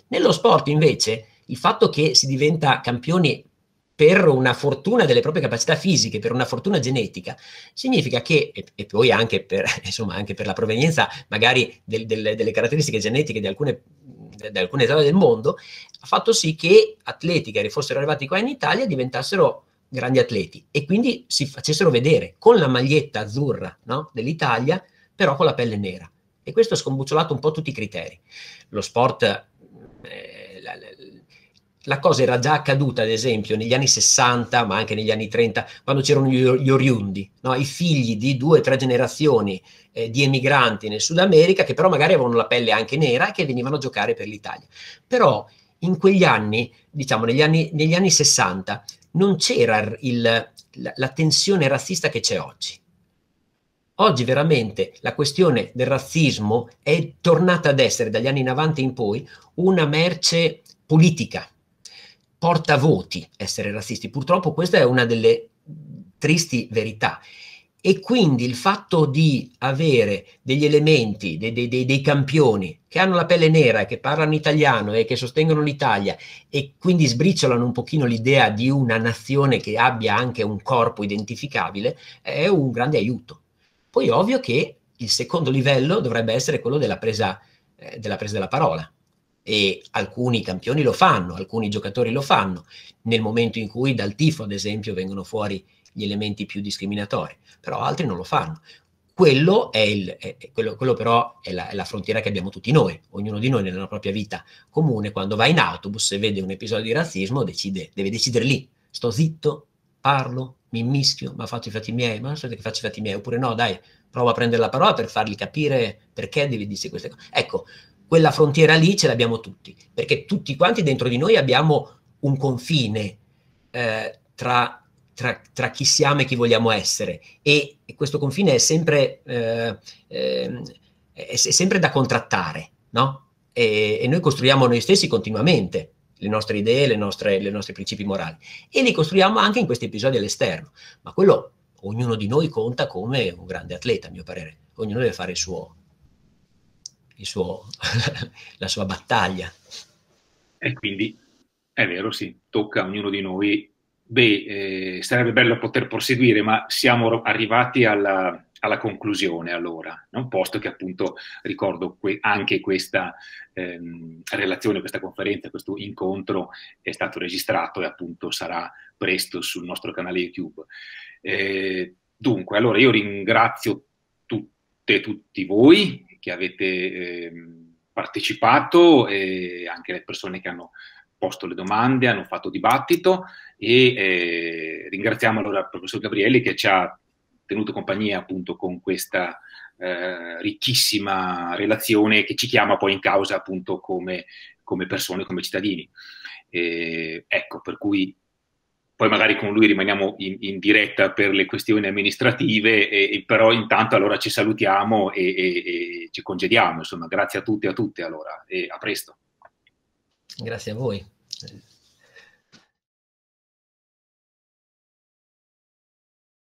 Nello sport invece il fatto che si diventa campioni per una fortuna delle proprie capacità fisiche, per una fortuna genetica, significa che, e, e poi anche per, insomma, anche per, la provenienza magari del, del, delle caratteristiche genetiche di alcune, di alcune zone del mondo, ha fatto sì che atleti che fossero arrivati qua in Italia diventassero grandi atleti e quindi si facessero vedere con la maglietta azzurra no, dell'Italia, però con la pelle nera. E questo ha scombuciolato un po' tutti i criteri. Lo sport la cosa era già accaduta, ad esempio, negli anni 60, ma anche negli anni 30, quando c'erano gli, gli oriundi, no? i figli di due o tre generazioni eh, di emigranti nel Sud America, che però magari avevano la pelle anche nera e che venivano a giocare per l'Italia. Però in quegli anni, diciamo negli anni, negli anni 60, non c'era il, la, la tensione razzista che c'è oggi. Oggi veramente la questione del razzismo è tornata ad essere dagli anni 90 in poi una merce politica porta voti essere razzisti. Purtroppo questa è una delle tristi verità. E quindi il fatto di avere degli elementi, dei, dei, dei, dei, campioni che hanno la pelle nera, che parlano italiano e che sostengono l'Italia e quindi sbriciolano un pochino l'idea di una nazione che abbia anche un corpo identificabile, è un grande aiuto. Poi ovvio che il secondo livello dovrebbe essere quello della presa, eh, della, presa della parola e alcuni campioni lo fanno, alcuni giocatori lo fanno, nel momento in cui dal tifo, ad esempio, vengono fuori gli elementi più discriminatori, però altri non lo fanno. Quello, è il, è, quello, quello però è la, è la, frontiera che abbiamo tutti noi, ognuno di noi nella propria vita comune, quando va in autobus e vede un episodio di razzismo, decide, deve decidere lì, sto zitto, parlo, mi mischio, ma faccio i fatti miei, ma non so che faccio i fatti miei, oppure no, dai, provo a prendere la parola per fargli capire perché devi dire queste cose. Ecco, quella frontiera lì ce l'abbiamo tutti, perché tutti quanti dentro di noi abbiamo un confine eh, tra, tra, tra, chi siamo e chi vogliamo essere e, e questo confine è sempre, eh, eh, è, è sempre da contrattare, no? E, e, noi costruiamo noi stessi continuamente le nostre idee, le nostre, i nostri principi morali e li costruiamo anche in questi episodi all'esterno, ma quello ognuno di noi conta come un grande atleta, a mio parere, ognuno deve fare il suo, suo, la sua battaglia. E quindi è vero, sì, tocca a ognuno di noi. Beh, eh, sarebbe bello poter proseguire, ma siamo arrivati alla, alla conclusione allora, no? posto che appunto ricordo que anche questa ehm, relazione, questa conferenza, questo incontro è stato registrato e appunto sarà presto sul nostro canale YouTube. Eh, dunque, allora io ringrazio tutte e tutti voi che avete eh, partecipato e anche le persone che hanno posto le domande, hanno fatto dibattito e eh, ringraziamo allora il professor Gabrielli che ci ha tenuto compagnia appunto con questa eh, ricchissima relazione che ci chiama poi in causa appunto come, come persone, come cittadini. ecco, per cui poi magari con lui rimaniamo in, in diretta per le questioni amministrative, e, e però intanto allora ci salutiamo e, e, ci congediamo. Insomma, grazie a tutti e a tutte allora e a presto. Grazie a voi.